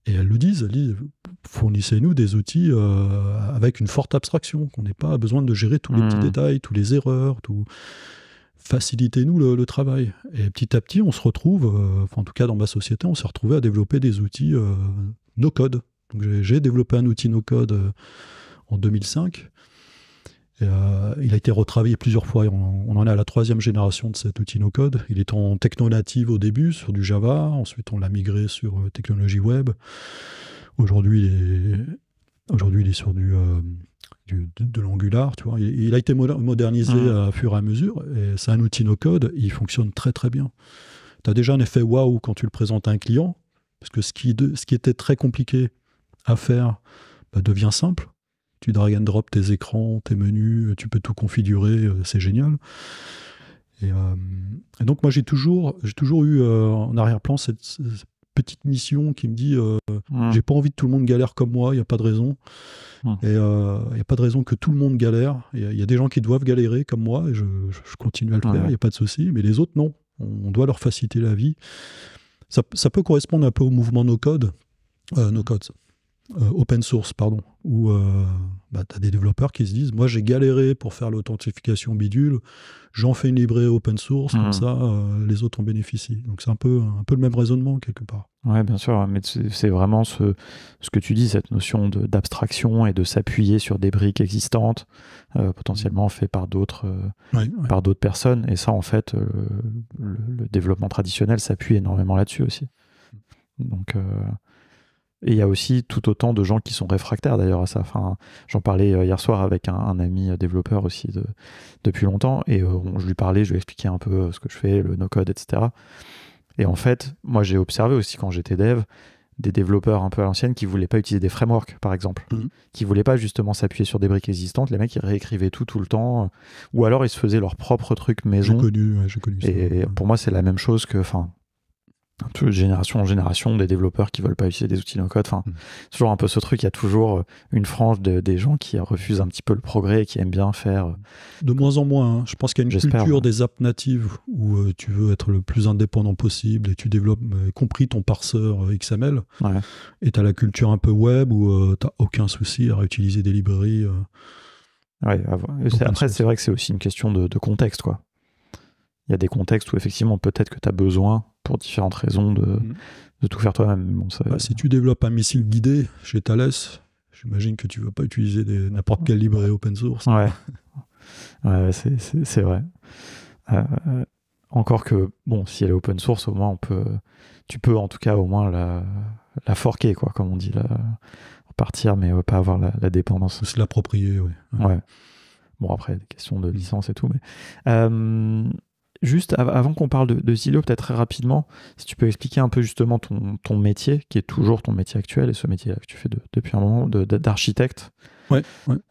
et, elles le disent, elles fournissez-nous des outils avec une forte abstraction, qu'on n'ait pas besoin de gérer tous les petits mmh. détails, tous les erreurs, tout... Facilitez-nous le, travail. Et petit à petit, on se retrouve, en tout cas dans ma société, on s'est retrouvé à développer des outils no code j'ai développé un outil no-code euh, en 2005. Euh, il a été retravaillé plusieurs fois. On, en est à la troisième génération de cet outil no-code. Il est en techno-native au début sur du Java. Ensuite, on l'a migré sur euh, technologie web. Aujourd'hui, il, est, sur du, de, l'Angular. Tu vois. Il, a été modernisé au mmh. à fur et à mesure. Et c'est un outil no-code. Il fonctionne très très bien. Tu as déjà un effet waouh quand tu le présentes à un client. Parce que ce qui, de, ce qui était très compliqué à faire bah, devient simple. Tu drag and drop tes écrans, tes menus, tu peux tout configurer, euh, c'est génial. Euh, et, donc moi j'ai toujours, toujours eu euh, en arrière-plan cette, petite mission qui me dit mmh. j'ai pas envie que tout le monde galère comme moi, il n'y a pas de raison. Mmh. Et il n'y a pas de raison que tout le monde galère. Il y, a des gens qui doivent galérer comme moi, et je, continue à le faire, il n'y a pas de souci. Mais les autres, non. On doit leur faciliter la vie. Ça, ça peut correspondre un peu au mouvement no code. no mmh. code, euh, open source, pardon, où tu as des développeurs qui se disent Moi, j'ai galéré pour faire l'authentification bidule, j'en fais une librairie open source, comme mhm. ça, euh, les autres en bénéficient. Donc, c'est un peu, un peu le même raisonnement, quelque part. Oui, bien sûr, mais c'est vraiment ce, ce que tu dis, cette notion d'abstraction et de s'appuyer sur des briques existantes, euh, potentiellement faites par d'autres par d'autres personnes. Et ça, en fait, le, développement traditionnel s'appuie énormément là-dessus aussi. Donc, et il y a aussi tout autant de gens qui sont réfractaires d'ailleurs à ça. Enfin, j'en parlais euh, hier soir avec un, ami euh, développeur aussi depuis longtemps et euh, je lui parlais, je lui expliquais un peu ce que je fais, le no-code, etc. Et en fait, moi j'ai observé aussi quand j'étais dev des développeurs un peu à l'ancienne qui voulaient pas utiliser des frameworks par exemple, mhm. qui voulaient pas justement s'appuyer sur des briques existantes. Les mecs ils réécrivaient tout tout le temps ou alors ils se faisaient leur propre truc maison. J'ai connu, connu, Et pour moi c'est la même chose que, enfin un peu génération en génération des développeurs qui veulent pas utiliser des outils no code. Enfin, mm. toujours un peu ce truc. Il y a toujours euh, une frange des gens qui refusent un petit peu le progrès et qui aiment bien faire. Euh, de moins en moins. Hein. Je pense qu'il y a une culture des apps natives où euh, tu veux être le plus indépendant possible et tu développes, y compris ton parseur XML. Et tu as la culture un peu web où tu n'as aucun souci à utiliser des librairies. après, c'est vrai que c'est aussi une question de, contexte. quoi. Il y a des contextes où effectivement peut-être que tu as besoin pour différentes raisons de, mhm. tout faire toi-même. Bon, bah, si tu développes un missile guidé chez Thales, j'imagine que tu ne vas pas utiliser n'importe quel librairie open source. Ouais, c'est vrai. Euh, encore que, bon, si elle est open source, au moins on peut, tu peux en tout cas au moins la, forquer, quoi, comme on dit, la, partir, mais euh, pas avoir la, dépendance. Se l'approprier, oui. Ouais. Bon, après, des questions de mhm. licence et tout, mais. Euh, Juste avant qu'on parle de, de peut-être très rapidement, si tu peux expliquer un peu justement ton, métier, qui est toujours ton métier actuel et ce métier que tu fais depuis un moment, d'architecte, ouais,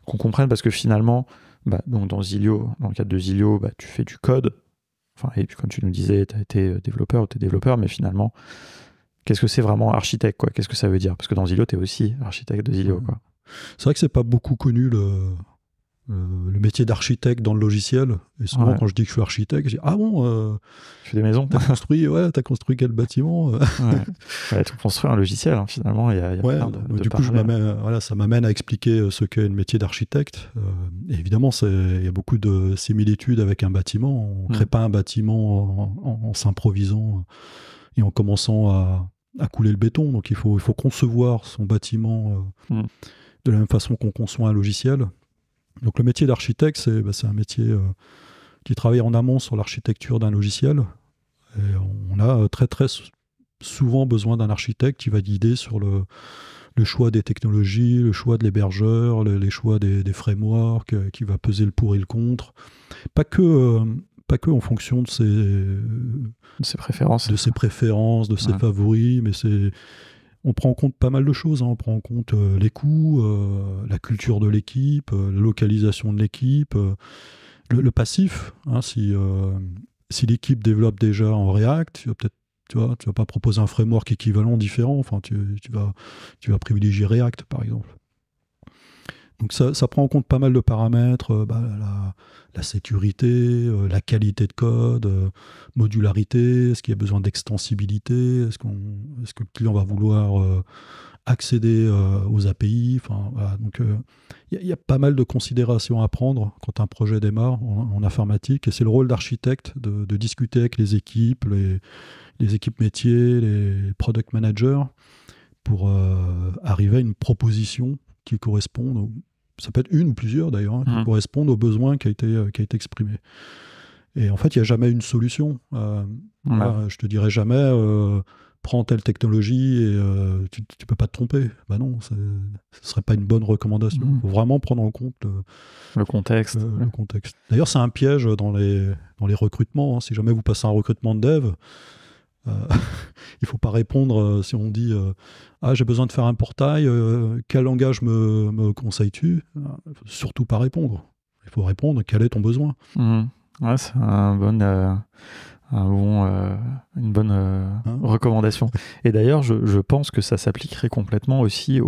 qu'on comprenne parce que finalement, bah, donc dans Zilio, dans le cadre de Zilio, bah, tu fais du code. Enfin, et puis comme tu nous disais, tu as été euh, développeur ou tu es développeur, mais finalement, qu'est-ce que c'est vraiment architecte Qu'est-ce que ça veut dire Parce que dans Zilio, tu es aussi architecte de Zilio, Quoi. C'est vrai que c'est pas beaucoup connu le, euh, le métier d'architecte dans le logiciel. Et souvent, quand je dis que je suis architecte, je dis Ah bon euh, Je fais des maisons. T'as construit, ouais, as construit quel bâtiment euh. ouais. ouais, un logiciel, hein, finalement. Y y a bah, du coup, ça m'amène à expliquer euh, ce qu'est le métier d'architecte. évidemment, il y a beaucoup de similitudes avec un bâtiment. On ne mm. crée pas un bâtiment en, s'improvisant et en commençant à, à, couler le béton. Donc, il faut, il faut concevoir son bâtiment mm. de la même façon qu'on conçoit un logiciel. Donc le métier d'architecte, c'est bah, un métier euh, qui travaille en amont sur l'architecture d'un logiciel. on a euh, très très souvent besoin d'un architecte qui va guider sur le, choix des technologies, le choix de l'hébergeur, les choix des, frameworks, euh, qui va peser le pour et le contre. Pas que, pas que en fonction de ses, préférences, de ses, préférences, de ses favoris, mais c'est on prend en compte pas mal de choses. Hein. On prend en compte euh, les coûts, euh, la culture de l'équipe, euh, la localisation de l'équipe, le, passif. Hein. si, l'équipe développe déjà en React, tu vas peut-être tu vois, tu vas pas proposer un framework équivalent différent. Enfin, tu, vas, tu vas privilégier React, par exemple. Donc ça, prend en compte pas mal de paramètres, euh, bah, la, sécurité, euh, la qualité de code, euh, modularité, est-ce qu'il y a besoin d'extensibilité, est-ce, que le client va vouloir accéder aux API. Enfin, donc il y, a pas mal de considérations à prendre quand un projet démarre en, informatique, et c'est le rôle d'architecte de, discuter avec les équipes, les, équipes métiers, les product managers, pour arriver à une proposition qui correspondent ça peut être une ou plusieurs d'ailleurs, hein, qui mmh. correspondent aux besoins qui a été, euh, qui a été exprimé. Et en fait, il n'y a jamais une solution. Euh, je te dirais jamais, euh, prends telle technologie et euh, tu ne peux pas te tromper. Ben non, ce ne serait pas une bonne recommandation. Il mmh. faut vraiment prendre en compte le, contexte. Le, contexte. D'ailleurs, c'est un piège dans les, dans les recrutements. Hein. Si jamais vous passez un recrutement de dev, euh, il ne faut pas répondre euh, si on dit euh, Ah, j'ai besoin de faire un portail, quel langage me, conseilles-tu Surtout pas répondre. Il faut répondre quel est ton besoin. Mmh. c'est un bon euh, une bonne euh, hein recommandation. Et d'ailleurs, je, pense que ça s'appliquerait complètement aussi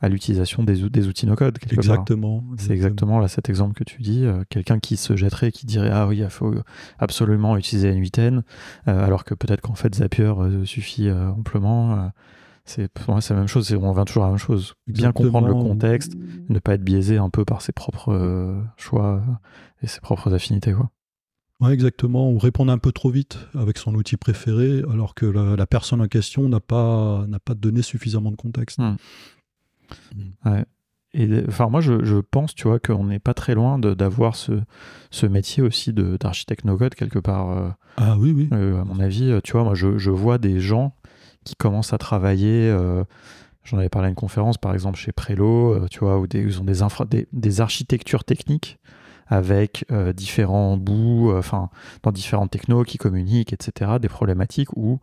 à l'utilisation des, outils no-code. Exactement. C'est exactement là cet exemple que tu dis. Euh, quelqu'un qui se jetterait et qui dirait Ah oui, il faut absolument utiliser 8 huitaine, alors que peut-être qu'en fait Zapier suffit amplement. c'est la même chose. On revient toujours à la même chose. Bien comprendre le contexte, ne pas être biaisé un peu par ses propres choix et ses propres affinités exactement. Ou répondre un peu trop vite avec son outil préféré, alors que la, personne en question n'a pas, n'a pas donné suffisamment de contexte. Hmm. Hmm. Et enfin, moi, je, je, pense, tu vois, qu'on n'est pas très loin d'avoir ce, ce, métier aussi d'architecte no-code quelque part. Euh, ah oui, oui. Euh, à mon avis, euh, tu vois, moi, je, je, vois des gens qui commencent à travailler. J'en avais parlé à une conférence, par exemple, chez Prelo tu vois, où des, ils ont des, infra, des, des architectures techniques avec euh, différents bouts, euh, enfin, dans différentes technos qui communiquent, etc., des problématiques où,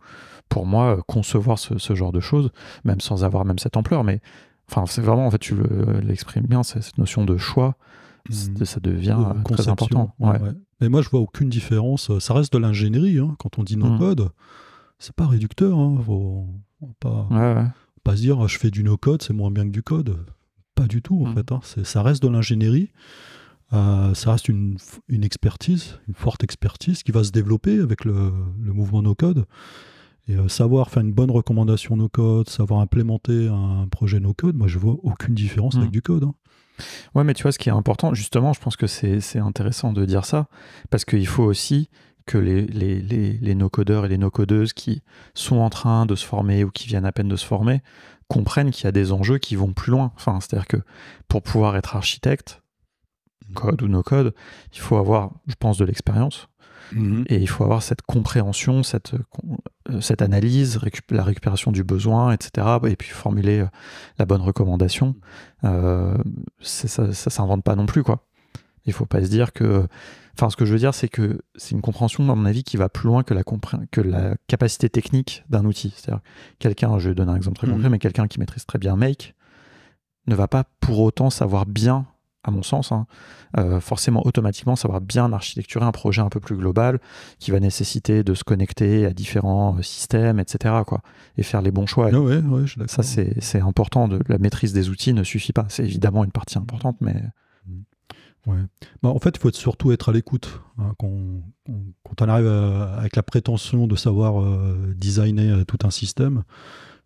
pour moi, euh, concevoir ce, genre de choses, même sans avoir même cette ampleur, mais enfin, c'est vraiment, en fait, tu l'exprimes bien, cette notion de choix, mmh. ça devient très important. Mais moi, je vois aucune différence. Ça reste de l'ingénierie, hein, quand on dit mmh. no-code. ce C'est pas réducteur, hein, faut, peut pas, se dire ah, je fais du no-code, c'est moins bien que du code. Pas du tout, en mmh. fait. Hein. Ça reste de l'ingénierie. Euh, ça reste une, expertise, une forte expertise qui va se développer avec le, mouvement no code. Et euh, savoir faire une bonne recommandation no code, savoir implémenter un projet no code, moi je vois aucune différence avec hmm. du code. Hein. Ouais, mais tu vois, ce qui est important, justement, je pense que c'est intéressant de dire ça, parce qu'il faut aussi que les, les, les no-codeurs et les no-codeuses qui sont en train de se former ou qui viennent à peine de se former comprennent qu'il y a des enjeux qui vont plus loin. Enfin, c'est-à-dire que pour pouvoir être architecte, code ou no code, il faut avoir, je pense, de l'expérience. Mhm. Et il faut avoir cette compréhension, cette, euh, analyse, la récupération du besoin, etc. Et puis formuler euh, la bonne recommandation. Euh, ça ne s'invente pas non plus. quoi. Il faut pas se dire que. Enfin, ce que je veux dire, c'est que c'est une compréhension, dans mon avis, qui va plus loin que la, que la capacité technique d'un outil. C'est-à-dire, quelqu'un, je vais donner un exemple très mhm. concret, mais quelqu'un qui maîtrise très bien Make ne va pas pour autant savoir bien à mon sens, hein, euh, forcément automatiquement savoir bien architecturer un projet un peu plus global qui va nécessiter de se connecter à différents euh, systèmes, etc. Quoi, et faire les bons choix. Ah ça, c'est important. De, la maîtrise des outils ne suffit pas. C'est évidemment une partie importante, mais. Mm. Ouais. Bah, en fait, il faut surtout être à l'écoute. Hein, quand, on arrive euh, avec la prétention de savoir designer tout un système,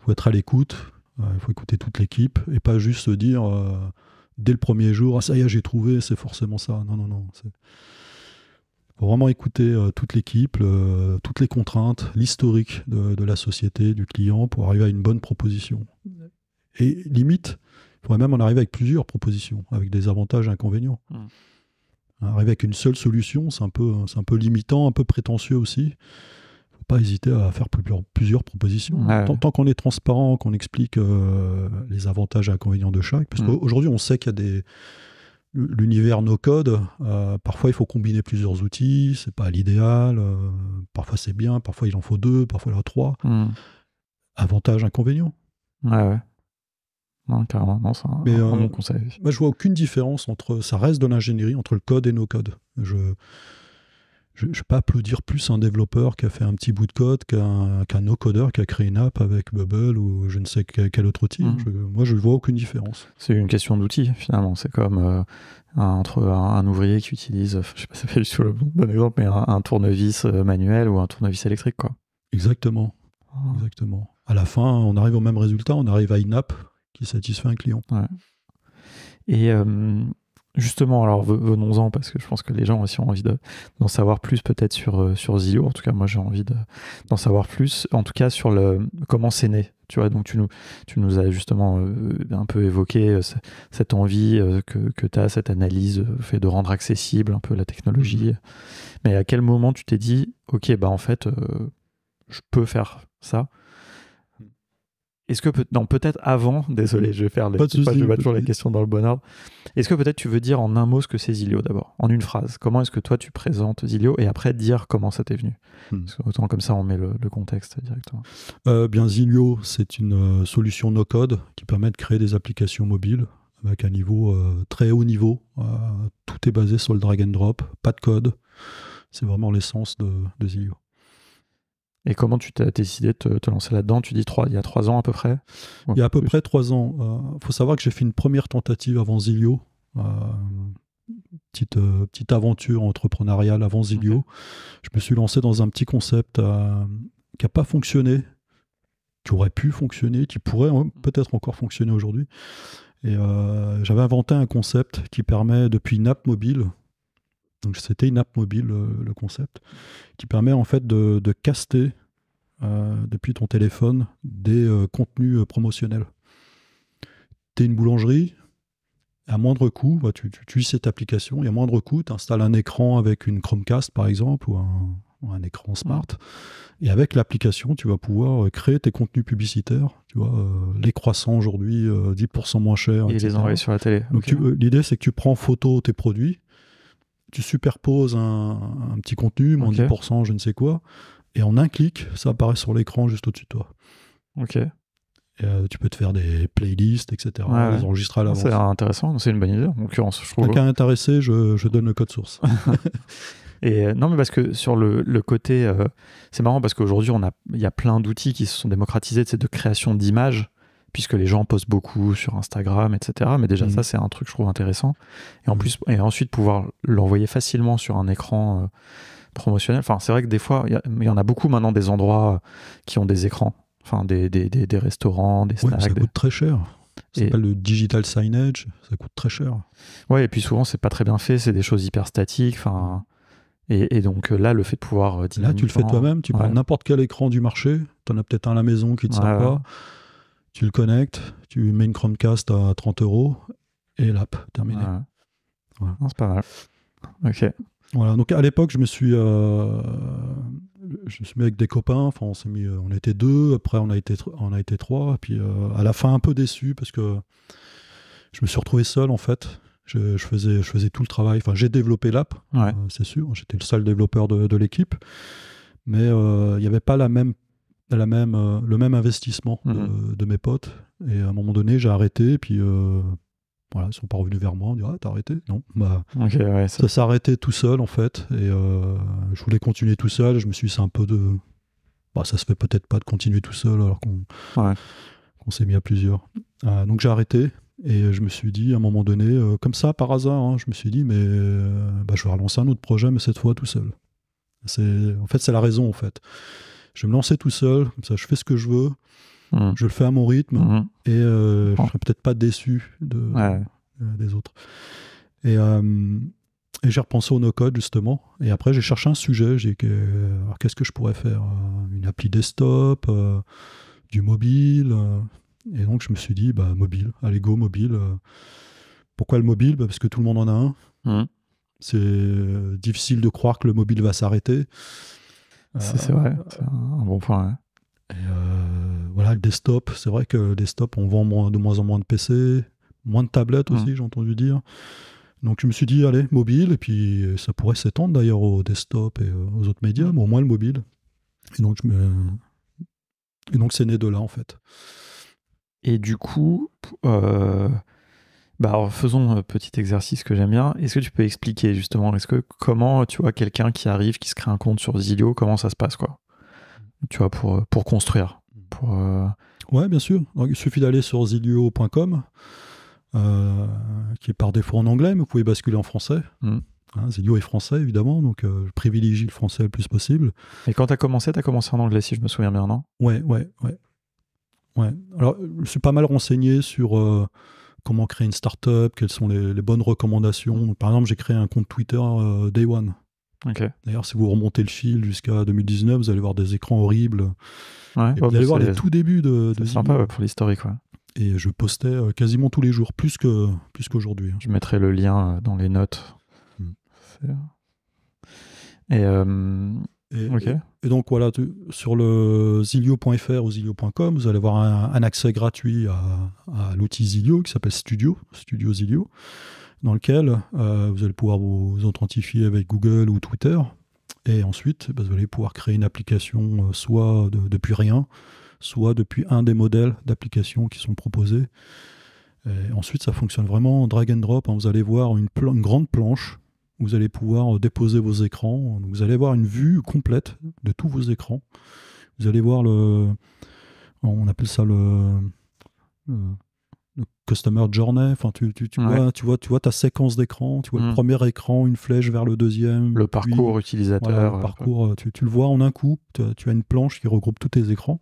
il faut être à l'écoute. Il faut écouter toute l'équipe et pas juste se dire dès le premier jour, ah ça y est, j'ai trouvé, c'est forcément ça. Non, non, non. Il faut vraiment écouter euh, toute l'équipe, toutes les contraintes, l'historique de, la société, du client, pour arriver à une bonne proposition. Et limite, il faudrait même en arriver avec plusieurs propositions, avec des avantages et inconvénients. Hmm. Arriver avec une seule solution, c'est un, un peu limitant, un peu prétentieux aussi pas hésiter à faire plusieurs, propositions. tant, qu'on est transparent, qu'on explique euh, les avantages et inconvénients de chaque, parce mm. qu'aujourd'hui, on sait qu'il y a des l'univers no code, euh, parfois il faut combiner plusieurs outils, c'est pas l'idéal, euh, parfois c'est bien, parfois il en faut deux, parfois il en faut trois. Mm. Avantages, inconvénients. Ouais, ouais. Non, carrément, non, c'est Mais, conseil. Moi, je vois aucune différence entre, ça reste de l'ingénierie entre le code et no code. Je, je ne vais pas applaudir plus un développeur qui a fait un petit bout de code qu'un no-codeur qui a créé une app avec Bubble ou je ne sais quel, autre outil. Mhm. moi, je ne vois aucune différence. C'est une question d'outils, finalement. C'est comme euh, entre un, ouvrier qui utilise, je ne sais pas si ça le bon exemple, mais un, tournevis euh, manuel ou un tournevis électrique. Quoi. Exactement. Ah. Exactement. À la fin, on arrive au même résultat, on arrive à une app qui satisfait un client. Et. Euh, Justement, alors venons-en parce que je pense que les gens aussi ont envie d'en savoir plus peut-être sur, euh, sur Zio. En tout cas, moi j'ai envie d'en savoir plus. En tout cas, sur le comment c'est né. Tu vois, donc tu nous, as justement euh, euh, un peu évoqué cette envie que, que tu as, cette analyse, fait de rendre accessible un peu la technologie. Mm-hmm. Mais à quel moment tu t'es dit, ok, bah en fait, je peux faire ça est-ce que peut peut-être avant, désolé, je vais faire les toujours les questions dans le bon ordre. Est-ce que peut-être tu veux dire en un mot ce que c'est Zilio d'abord, en une phrase. Comment est-ce que toi tu présentes Zilio et après dire comment ça t'est venu. Hmm. autant comme ça on met le, contexte directement. Euh, bien Zilio, c'est une euh, solution no code qui permet de créer des applications mobiles avec un niveau euh, très haut niveau. tout est basé sur le drag and drop, pas de code. C'est vraiment l'essence de Zilio. Et comment tu t'es décidé de te, lancer là-dedans Tu dis trois, il y a trois ans à peu près Il y a à peu près trois ans. Il euh, faut savoir que j'ai fait une première tentative avant Zilio. Euh, petite, euh, petite aventure entrepreneuriale avant Zilio. Je me suis lancé dans un petit concept qui n'a pas fonctionné, qui aurait pu fonctionner, qui pourrait mm. peut-être encore fonctionner aujourd'hui. Et j'avais inventé un concept qui permet, depuis une app mobile, c'était une app mobile, euh, le, concept, qui permet en fait de, caster euh, depuis ton téléphone des euh, contenus promotionnels. Tu es une boulangerie, à moindre coût, bah, tu, utilises cette application, et à moindre coût, tu installes un écran avec une Chromecast par exemple, ou un, écran smart, et avec l'application, tu vas pouvoir créer tes contenus publicitaires, tu vois, les croissants aujourd'hui, 10% moins cher. Et les envoyer sur la télé. Donc l'idée, c'est que tu prends photo tes produits, tu superposes un, petit contenu, moins 10%, je ne sais quoi, et en un clic, ça apparaît sur l'écran juste au-dessus de toi. Ok. Euh, tu peux te faire des playlists, etc. enregistrer à ah, l'avance. C'est intéressant, c'est une bonne idée en l'occurrence. Quelqu'un intéressé, je, donne le code source. Et euh, non, mais parce que sur le, côté, euh, c'est marrant parce qu'aujourd'hui, il a, y a plein d'outils qui se sont démocratisés, de création d'images puisque les gens postent beaucoup sur Instagram, etc. Mais déjà, mm. ça, c'est un truc que je trouve intéressant. Et, en mm. plus, et ensuite, pouvoir l'envoyer facilement sur un écran euh, promotionnel. Enfin, c'est vrai que des fois, il y, en a beaucoup maintenant des endroits qui ont des écrans. Enfin, des, des, restaurants, des snacks. ça coûte très cher. C'est pas le digital signage, ça coûte très cher. Ouais, et puis souvent, c'est pas très bien fait, c'est des choses hyper statiques. Enfin. Et, donc euh, là, le fait de pouvoir. Euh, là, tu le fais toi-même, tu prends n'importe quel écran du marché, tu en as peut-être un à la maison qui ne te pas. Tu le connectes, tu mets une Chromecast à 30 euros et l'app, terminé. c'est pas mal. Ok. Voilà, donc à l'époque, je me suis, euh, je me suis mis avec des copains. Enfin, on s'est mis, euh, on était deux. Après, on a été, on a été trois. Et puis euh, à la fin, un peu déçu parce que je me suis retrouvé seul en fait. Je, faisais, je faisais tout le travail. Enfin, j'ai développé l'app, c'est sûr. J'étais le seul développeur de, de l'équipe, mais il n'y avait pas la même la même, euh, le même investissement mhm. de, mes potes. Et à un moment donné, j'ai arrêté, puis euh, voilà, ils sont pas revenus vers moi, on dit Ah, t'as arrêté Non. Bah, ça s'est arrêté tout seul, en fait. Et euh, je voulais continuer tout seul. Je me suis dit, c'est un peu de. Bah, ça se fait peut-être pas de continuer tout seul alors qu'on s'est mis à plusieurs. donc j'ai arrêté. Et je me suis dit, à un moment donné, comme ça, par hasard, hein, je me suis dit, mais bah, je vais relancer un autre projet, mais cette fois tout seul. En fait, c'est la raison, en fait je vais me lancer tout seul, comme ça je fais ce que je veux, hmm. je le fais à mon rythme, hmm. et euh, je ne serai peut-être pas déçu de, euh, des autres. Euh, et, j'ai repensé au no-code justement, et après j'ai cherché un sujet, j'ai dit qu'est-ce que je pourrais faire Une appli desktop, du mobile Et donc je me suis dit, bah, mobile, allez go mobile. pourquoi le mobile bah, Parce que tout le monde en a un. Hmm. C'est difficile de croire que le mobile va s'arrêter. Euh, c'est vrai, euh, c'est un bon point. Euh, voilà, le desktop, c'est vrai que le desktop, on vend de moins en moins de PC, moins de tablettes mm. aussi, j'ai entendu dire. Donc je me suis dit, allez, mobile, et puis ça pourrait s'étendre d'ailleurs au desktop et aux autres médias, mm. mais au moins le mobile. Et donc, c'est né de là, en fait. Et du coup, bah faisons un petit exercice que j'aime bien. Est-ce que tu peux expliquer justement, est-ce que comment tu vois quelqu'un qui arrive, qui se crée un compte sur Zilio, comment ça se passe quoi Tu vois pour euh, pour construire. Pour euh, Ouais, bien sûr. il suffit d'aller sur zilio.com, euh, qui est par défaut en anglais, mais vous pouvez basculer en français. Hmm. Hein, zilio est français, évidemment, donc je privilégie le français le plus possible. Et quand tu as commencé, tu as commencé en anglais, si je me souviens bien, non Ouais, ouais, ouais. ouais. Alors, je suis pas mal renseigné sur comment créer une startup, quelles sont les, bonnes recommandations. Par exemple, j'ai créé un compte Twitter euh, Day One. D'ailleurs, si vous remontez le fil jusqu'à 2019, vous allez voir des écrans horribles. Ouais, oh, vous allez voir les tout débuts de. de sympa pour l'historique. quoi. Et je postais euh, quasiment tous les jours, plus que plus qu'aujourd'hui. Hein. Je mettrai le lien euh, dans les notes. Hmm. Et et, donc voilà, sur le zilio.fr ou zilio.com, vous allez avoir un, accès gratuit à, l'outil Zilio qui s'appelle Studio, Studio Zilio, dans lequel euh, vous allez pouvoir vous authentifier avec Google ou Twitter. Et ensuite, bah, vous allez pouvoir créer une application euh, soit depuis rien, soit depuis un des modèles d'applications qui sont proposés. Et ensuite, ça fonctionne vraiment drag and drop. Hein. Vous allez voir une, une grande planche vous allez pouvoir déposer vos écrans. vous allez avoir une vue complète de tous vos écrans. Vous allez voir le. On appelle ça le. customer journey, enfin tu, vois, tu vois, ta séquence d'écran, tu vois le hmm. premier écran, une flèche vers le deuxième, le parcours utilisateur, le euh, parcours, euh, tu, le vois en un coup, tu as une planche qui regroupe tous tes écrans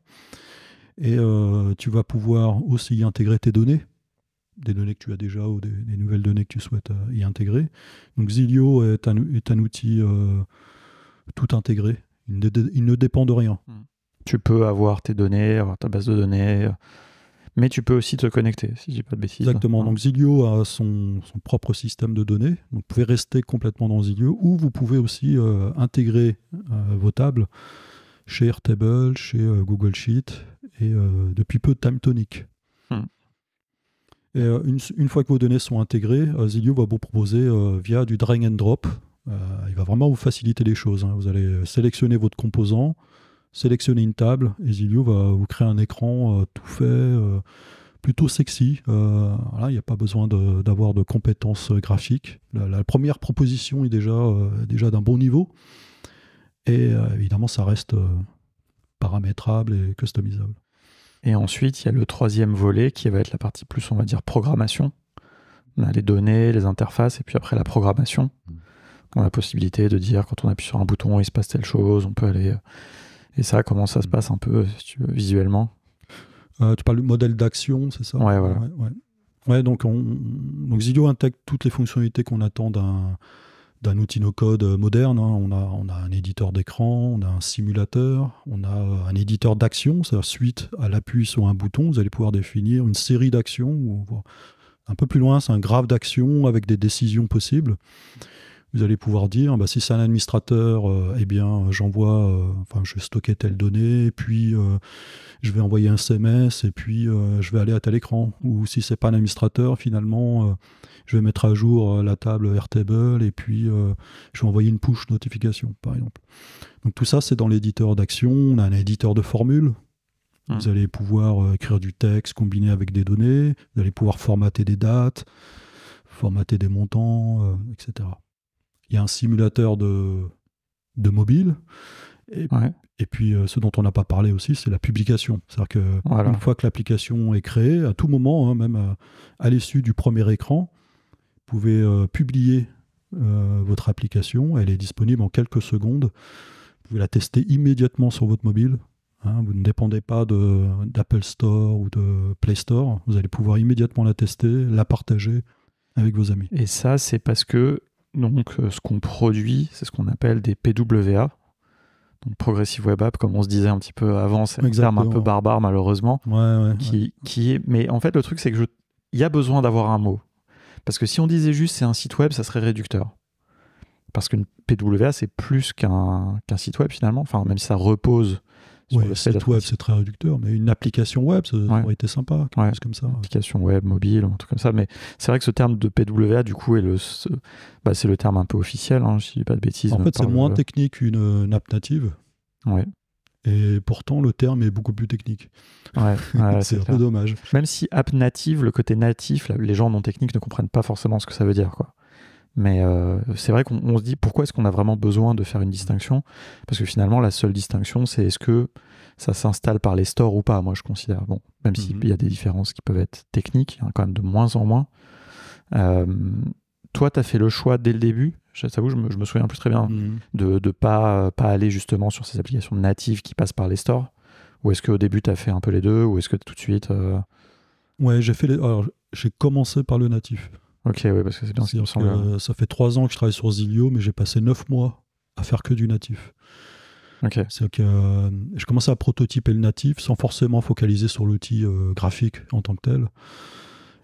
et euh, tu vas pouvoir aussi intégrer tes données des données que tu as déjà ou des, nouvelles données que tu souhaites euh, y intégrer. Donc Zilio est un, outil euh, tout intégré. Il ne, dépend de rien. Hmm. Tu peux avoir tes données, avoir ta base de données, euh, mais tu peux aussi te connecter, si je dis pas de bêtises. Exactement. Hein. Donc Zilio a son, propre système de données. vous pouvez rester complètement dans Zilio ou vous pouvez aussi intégrer vos tables chez Airtable, chez Google Sheet et depuis peu Time Tonic. Euh, une, fois que vos données sont intégrées, euh, Zilio va vous proposer euh, via du drag and drop. il va vraiment vous faciliter les choses. Hein. Vous allez sélectionner votre composant, sélectionner une table, et Zilio va vous créer un écran tout fait plutôt sexy. il n'y a pas besoin d'avoir de, compétences graphiques. La, première proposition est déjà, d'un bon niveau. Et évidemment, ça reste paramétrable et customisable. Et ensuite, il y a le troisième volet qui va être la partie plus, on va dire, programmation. On a les données, les interfaces, et puis après la programmation. Mm. On a la possibilité de dire quand on appuie sur un bouton, il se passe telle chose, on peut aller. Euh, et ça, comment ça se mm. passe un peu si tu veux, visuellement euh, Tu parles du modèle d'action, c'est ça Ouais, voilà. Ouais, ouais. donc, on, donc Zillow intègre toutes les fonctionnalités qu'on attend d'un d'un outil no-code euh, moderne. Hein. On, a, on a un éditeur d'écran, on a un simulateur, on a euh, un éditeur d'action, cest suite à l'appui sur un bouton, vous allez pouvoir définir une série d'actions. Un peu plus loin, c'est un graphe d'actions avec des décisions possibles vous allez pouvoir dire, bah, si c'est un administrateur, euh, eh bien, j'envoie, euh, enfin, je vais stocker telle donnée, puis euh, je vais envoyer un SMS, et puis je vais aller à tel écran. Ou si c'est pas un administrateur, finalement, je vais mettre à jour la table Airtable, et puis je vais envoyer une push notification, par exemple. Donc tout ça, c'est dans l'éditeur d'action. On a un éditeur de formules. Mmh. Vous allez pouvoir écrire du texte combiné avec des données, vous allez pouvoir formater des dates, formater des montants, etc il y a un simulateur de, de mobile. Et, et puis, euh, ce dont on n'a pas parlé aussi, c'est la publication. C'est-à-dire que une fois que l'application est créée, à tout moment, hein, même euh, à, l'issue du premier écran, vous pouvez euh, publier votre application. Elle est disponible en quelques secondes. Vous pouvez la tester immédiatement sur votre mobile. Hein. vous ne dépendez pas d'Apple Store ou de Play Store. Vous allez pouvoir immédiatement la tester, la partager avec vos amis. Et ça, c'est parce que donc, euh, ce qu'on produit, c'est ce qu'on appelle des PWA, Progressive Web App, comme on se disait un petit peu avant, c'est un terme un peu barbare malheureusement. qui, est... Mais en fait, le truc, c'est que je... y a besoin d'avoir un mot. Parce que si on disait juste c'est un site web, ça serait réducteur. Parce qu'une PWA, c'est plus qu'un site web finalement, enfin, même si ça repose ouais, site web, c'est très réducteur, mais une application web, ça, aurait été sympa, quelque chose comme ça. application web, mobile, un truc comme ça. Mais c'est vrai que ce terme de PWA, du coup, est le, bah, c'est le terme un peu officiel, hein, je dis pas de bêtises. En fait, c'est moins technique qu'une euh, app native. Ouais. Et pourtant, le terme est beaucoup plus technique. Ouais, c'est un peu dommage. Même si app native, le côté natif, les gens non techniques ne comprennent pas forcément ce que ça veut dire. Quoi. Mais euh, c'est vrai qu'on se dit pourquoi est-ce qu'on a vraiment besoin de faire une distinction Parce que finalement, la seule distinction, c'est est-ce que ça s'installe par les stores ou pas Moi, je considère, bon, même s'il mhm. y a des différences qui peuvent être techniques, quand même de moins en moins. Euh, toi, tu as fait le choix dès le début, je vous, je, me, souviens plus très bien, mhm. de ne pas, aller justement sur ces applications natives qui passent par les stores Ou est-ce qu'au début, tu as fait un peu les deux Ou est-ce que tout de suite. Euh, ouais, j'ai fait Alors, j'ai commencé par le natif. Ok, oui, parce que c'est bien ce euh, ça fait trois ans que je travaille sur Zilio, mais j'ai passé neuf mois à faire que du natif. Ok. C'est que euh, je commençais à prototyper le natif sans forcément focaliser sur l'outil euh, graphique en tant que tel.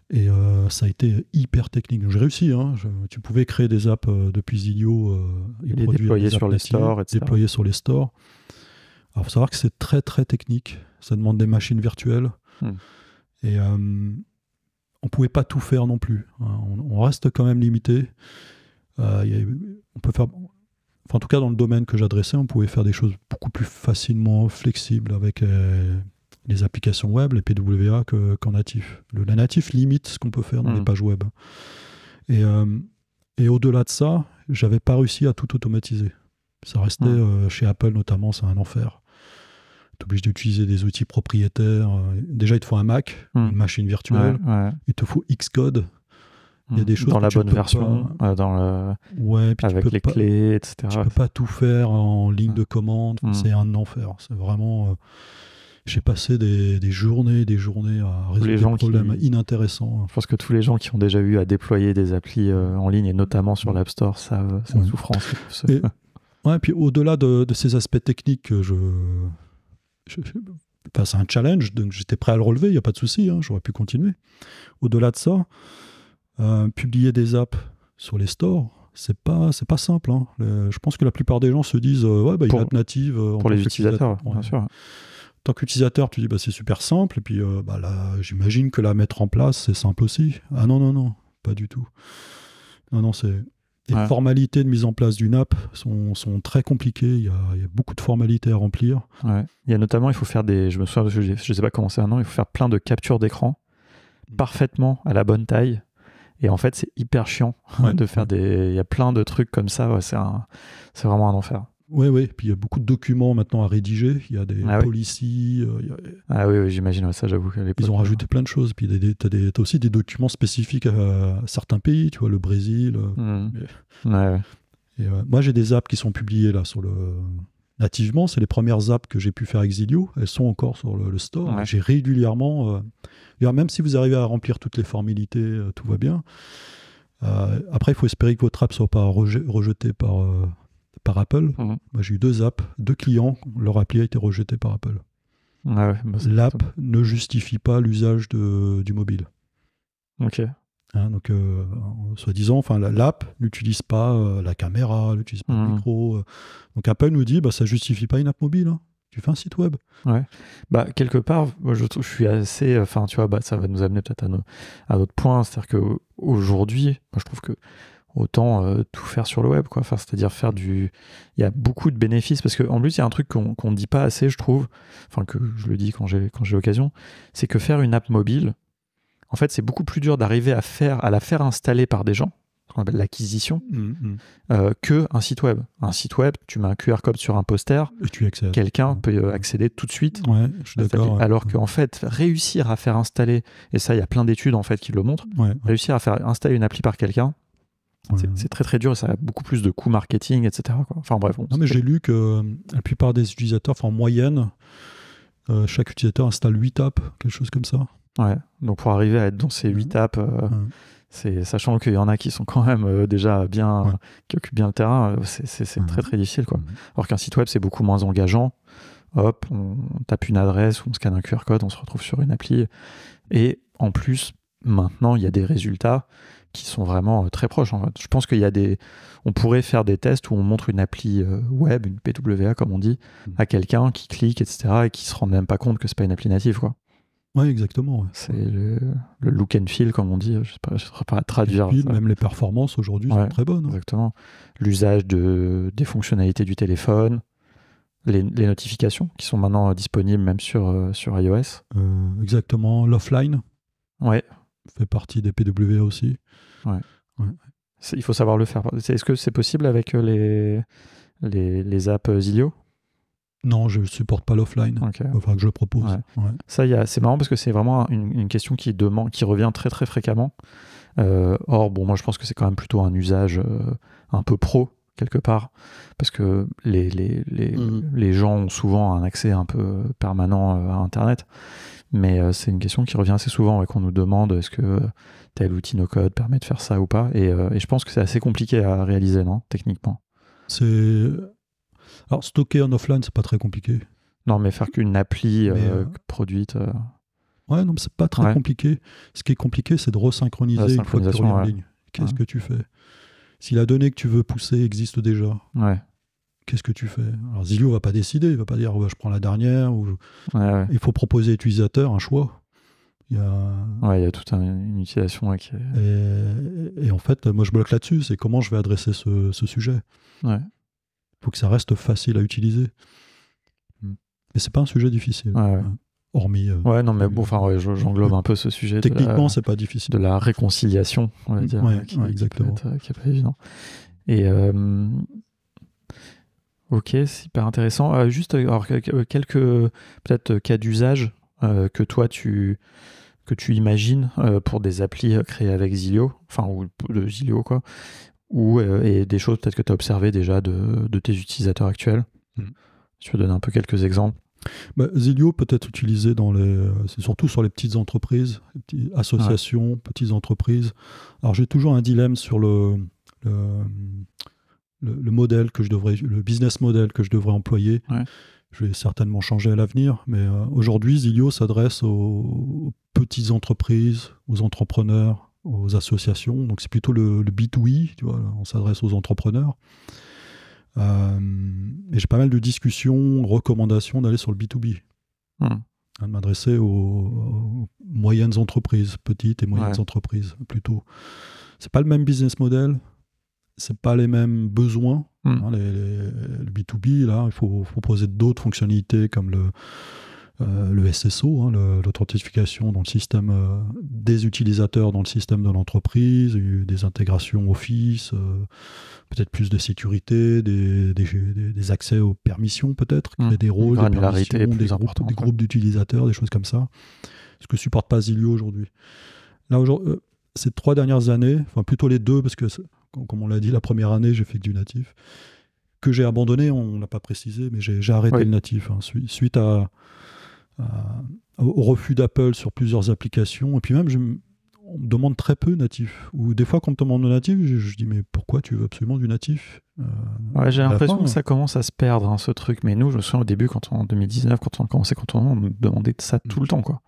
Et ça a été hyper technique. J'ai réussi. Hein. tu pouvais créer des apps depuis Zilio et, déployer sur les stores, Déployer sur les stores. Alors, faut savoir que c'est très très technique. Ça demande des machines virtuelles. Hmm. Et on pouvait pas tout faire non plus. Hein. On, reste quand même limité. Euh, on peut faire, en tout cas dans le domaine que j'adressais, on pouvait faire des choses beaucoup plus facilement flexibles avec euh, les applications web, les PWA qu'en natif. Le, natif limite ce qu'on peut faire dans les hmm. pages web. Euh, et, au-delà de ça, j'avais pas réussi à tout automatiser. Ça restait hmm. chez Apple notamment, c'est un enfer tu es obligé d'utiliser des outils propriétaires. Euh, déjà, il te faut un Mac, hmm. une machine virtuelle. Il te faut Xcode. Il y a des hmm. choses dans la bonne version, euh, dans le... ouais, puis avec les clés, etc. Tu peux pas tout faire en ligne de hmm. commande. C'est un enfer. C'est vraiment. Euh, j'ai passé des, journées, des journées à résoudre des problèmes inintéressants. Je pense que tous les gens qui ont déjà eu à déployer des applis en ligne et notamment sur l'App Store savent cette souffrance. puis au-delà de, ces aspects techniques je c'est un challenge, donc j'étais prêt à le relever, il n'y a pas de souci, hein, j'aurais pu continuer. Au-delà de ça, euh, publier des apps sur les stores, c'est pas pas simple. Hein. je pense que la plupart des gens se disent euh, ouais bah, pour, native euh, pour les utilisateurs, bien sûr. En tant qu'utilisateur, tu dis bah c'est super simple et puis bah, là j'imagine que la mettre en place c'est simple aussi. Ah non non non, pas du tout. Non non c'est les formalités de mise en place d'une app sont, très compliquées. Il y, a, beaucoup de formalités à remplir. Il y a notamment, il faut faire des. Je ne sais pas comment c'est un il faut faire plein de captures d'écran mm. parfaitement à la bonne taille. Et en fait, c'est hyper chiant de faire des. Il y a plein de trucs comme ça. c'est vraiment un enfer. Oui, oui. Puis il y a beaucoup de documents maintenant à rédiger. Il y a des ah policiers. Euh, ah oui, oui j'imagine ça, j'avoue. Ils ont euh, rajouté plein de choses. Puis tu as, aussi des documents spécifiques à, certains pays, tu vois, le Brésil. Euh, hmm. moi, j'ai des apps qui sont publiées là sur le. Nativement, c'est les premières apps que j'ai pu faire Exilio. Elles sont encore sur le, store. J'ai régulièrement. Même si vous arrivez à remplir toutes les formalités, tout va bien. après, il faut espérer que votre app soit pas rejetée par par Apple. Mhm. j'ai eu deux apps, deux clients, leur appli a été rejetée par Apple. Ah bah, l'app ne justifie pas l'usage du mobile. Ok. Hein, donc, euh, soi-disant, enfin, l'app n'utilise pas euh, la caméra, n'utilise pas le mhm. micro. Euh. Donc, Apple nous dit, bah, ça justifie pas une app mobile. Hein. Tu fais un site web. Ouais. Bah, quelque part, je, suis assez. Enfin, tu vois, bah, ça va nous amener peut-être à, à notre point. C'est-à-dire qu'aujourd'hui, je trouve que autant euh, tout faire sur le web, quoi. Enfin, c'est-à-dire faire du. Il y a beaucoup de bénéfices parce qu'en plus, il y a un truc qu'on ne dit pas assez, je trouve, enfin, que je le dis quand j'ai l'occasion, c'est que faire une app mobile, en fait, c'est beaucoup plus dur d'arriver à, faire, à la faire installer par des gens, ce qu'on appelle l'acquisition, mmh, mmh. Euh, que un site web. Un site web, tu mets un QR code sur un poster, quelqu'un peut euh, accéder tout de suite. Ouais, je suis Alors qu'en fait, réussir à faire installer, et ça, il y a plein d'études en fait qui le montrent, réussir à faire installer une appli par quelqu'un, c'est très très dur et ça a beaucoup plus de coûts marketing, etc. Quoi. Enfin bref. non, mais j'ai lu que euh, la plupart des utilisateurs, en moyenne, euh, chaque utilisateur installe 8 apps, quelque chose comme ça. Ouais, donc pour arriver à être dans ces 8 apps, euh, sachant qu'il y en a qui sont quand même déjà bien, qui occupent bien le terrain, c'est très très difficile. Quoi. Alors qu'un site web, c'est beaucoup moins engageant. Hop, on tape une adresse ou on scanne un QR code, on se retrouve sur une appli. Et en plus, maintenant, il y a des résultats qui sont vraiment euh, très proches. Je pense qu'il y a des, on pourrait faire des tests où on montre une appli euh, web, une PWA comme on dit, mm. à quelqu'un qui clique, etc., et qui se rend même pas compte que c'est pas une appli native, quoi. Oui, exactement. C'est le, look and feel, comme on dit. Je sais pas, sais pas traduire. même les performances aujourd'hui sont très bonnes. Hein. Exactement. L'usage de, des fonctionnalités du téléphone, les, notifications qui sont maintenant euh, disponibles même sur, sur iOS. exactement. L'offline. Ouais. Fait partie des PWA aussi. Ouais. Il faut savoir le faire. Est-ce que c'est possible avec euh, les, les, les apps euh, Zilio non, je ne supporte pas l'offline. Okay. Enfin, que je propose. Ouais. c'est marrant parce que c'est vraiment une, question qui, demande, qui revient très très fréquemment. Euh, or, bon, moi je pense que c'est quand même plutôt un usage un peu pro quelque part, parce que les, les, les, mhm. les, gens ont souvent un accès un peu permanent à Internet. Mais c'est une question qui revient assez souvent et qu'on nous demande est-ce que tel outil no code permet de faire ça ou pas. Euh, et, je pense que c'est assez compliqué à réaliser, non, techniquement. C'est. Alors, stocker en offline, c'est pas très compliqué. Non, mais faire qu'une appli euh, euh, produite. Ouais, non, mais c'est pas très compliqué. Ce qui est compliqué, c'est de resynchroniser une fois que tu en ligne. Qu'est-ce que tu fais Si la donnée que tu veux pousser existe déjà. Ouais qu'est-ce que tu fais Alors Zillow va pas décider, il va pas dire oh, bah, je prends la dernière. Ou... Il faut proposer à l'utilisateur un choix. Il y a... Ouais, il toute une utilisation et, en fait, moi, je bloque là-dessus. C'est comment je vais adresser ce, sujet. Ouais. Faut que ça reste facile à utiliser. mais mm. c'est pas un sujet difficile. Euh, hormis. Euh, ouais, non, mais bon, enfin, j'englobe un peu ce sujet. Techniquement, c'est pas difficile. De la réconciliation, on va dire. Qui, exactement. Et. Ok, c'est hyper intéressant. Euh, juste, quelques peut-être cas d'usage euh, que toi tu que tu imagines euh, pour des applis euh, créées avec Zilio, enfin ou de Zilio quoi, ou et des choses peut-être que tu as observées déjà de, de, tes utilisateurs actuels. je mm. Tu peux donner un peu quelques exemples. Bah, Zilio peut être utilisé dans les, c'est surtout sur les petites entreprises, petites associations, petites entreprises. Alors j'ai toujours un dilemme sur le, le, modèle que je devrais, le business model que je devrais employer. Ouais je vais certainement changer à l'avenir, mais euh, aujourd'hui, Zilio s'adresse aux, petites entreprises, aux entrepreneurs, aux associations. Donc c'est plutôt le, B2E, tu vois, on s'adresse aux entrepreneurs. Euh, et j'ai pas mal de discussions, recommandations d'aller sur le B2B. de hmm. m'adresser aux, moyennes entreprises, petites et moyennes entreprises plutôt. C'est pas le même business model, c'est pas les mêmes besoins. Hmm. Hein, le B2B, là, il faut, proposer d'autres fonctionnalités comme le, euh, le SSO, hein, l'authentification dans le système euh, des utilisateurs dans le système de l'entreprise, des intégrations Office, euh, peut-être plus de sécurité, des, des, accès aux permissions peut-être, hmm. des rôles, des permissions, des groupes, d'utilisateurs, des choses comme ça. Ce que supporte pas Zilio aujourd'hui. Là, aujourd'hui, ces trois dernières années, enfin plutôt les deux, parce que comme on l'a dit, la première année, j'ai fait du natif. Que j'ai abandonné, on ne l'a pas précisé, mais j'ai arrêté le natif hein, suite à, au refus d'Apple sur plusieurs applications. Et puis même, je, on me demande très peu natif. Ou des fois, quand on me demande le natif, je, dis mais pourquoi tu veux absolument du natif euh, J'ai l'impression que hein. ça commence à se perdre, hein, ce truc. Mais nous, je me souviens au début, quand en 2019, quand on commençait, quand on, demandait ça mm. tout le temps. quoi.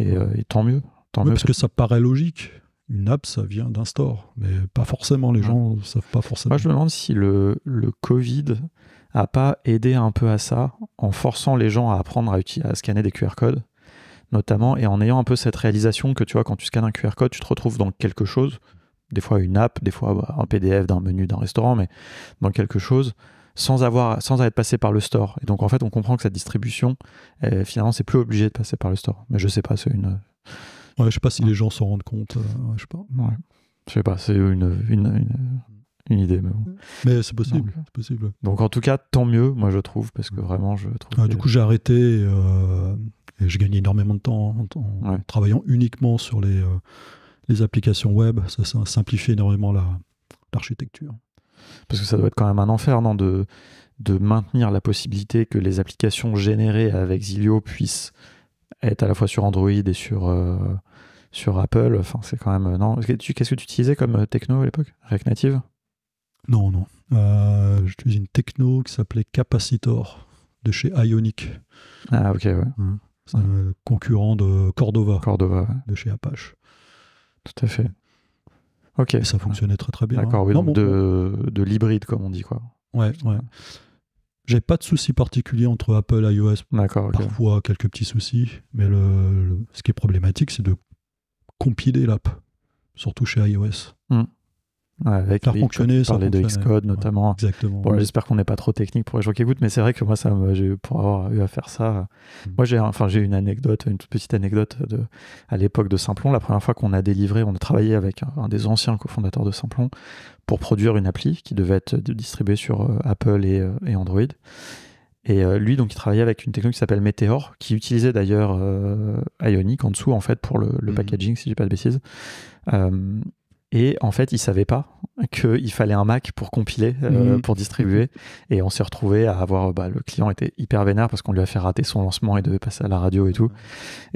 Euh, et, tant mieux. Tant mieux parce que ça paraît logique une app, ça vient d'un store. Mais pas forcément, les gens savent pas forcément. Moi, je me demande si le, Covid a pas aidé un peu à ça, en forçant les gens à apprendre à, à scanner des QR codes, notamment, et en ayant un peu cette réalisation que, tu vois, quand tu scannes un QR code, tu te retrouves dans quelque chose, des fois une app, des fois bah, un PDF d'un menu d'un restaurant, mais dans quelque chose sans avoir sans être passé par le store. Et donc en fait, on comprend que cette distribution, finalement, c'est plus obligé de passer par le store. Mais je sais pas, c'est une Ouais, je sais pas si les gens s'en rendent compte. Euh, je sais pas. Je sais pas, c'est une, idée. Mais, c'est possible, Donc en tout cas, tant mieux, moi je trouve, parce que vraiment, je trouve. Ah, du coup, j'ai arrêté euh, et j'ai gagné énormément de temps en, travaillant uniquement sur euh, les, applications web. Ça, ça simplifie énormément l'architecture. parce que ça doit être quand même un enfer, non de, de maintenir la possibilité que les applications générées avec Zilio puissent être à la fois sur Android et sur, sur Apple. Enfin, c'est quand même. Euh, non. Qu'est-ce que tu utilisais comme euh, techno à l'époque React Native Non, non. Euh, J'utilisais une techno qui s'appelait Capacitor de chez Ionic. Ah, ok, ouais. Mmh. un concurrent de Cordova. Cordova, De chez Apache. Tout à fait. Ok. ça fonctionnait très très bien. D'accord, hein. oui, de, de l'hybride, comme on dit, quoi. Ouais, ouais. J'ai pas de soucis particuliers entre Apple iOS. D'accord. Parfois quelques petits soucis, mais le, ce qui est problématique, c'est de compiler l'app, surtout chez iOS. Hmm. avec faire fonctionner ça Xcode notamment exactement bon, j'espère qu'on n'est pas trop technique pour les gens qui écoutent mais c'est vrai que moi ça pour avoir eu à faire ça hmm. moi j'ai enfin j'ai une anecdote une toute petite anecdote de à l'époque de Simplon la première fois qu'on a délivré on a travaillé avec un, des anciens cofondateurs de Simplon pour produire une appli qui devait être distribuée sur euh, Apple et euh, Android et euh, lui, donc, il travaillait avec une technologie qui s'appelle Meteor, qui utilisait d'ailleurs euh, Ionic en dessous, en fait, pour le, mhm. packaging, si je pas de bêtises. Euh, et en fait, ils savait pas qu'il fallait un Mac pour compiler, euh, mhm. pour distribuer. Et on s'est retrouvé à avoir. Bah, le client était hyper vénère parce qu'on lui a fait rater son lancement et devait passer à la radio et tout.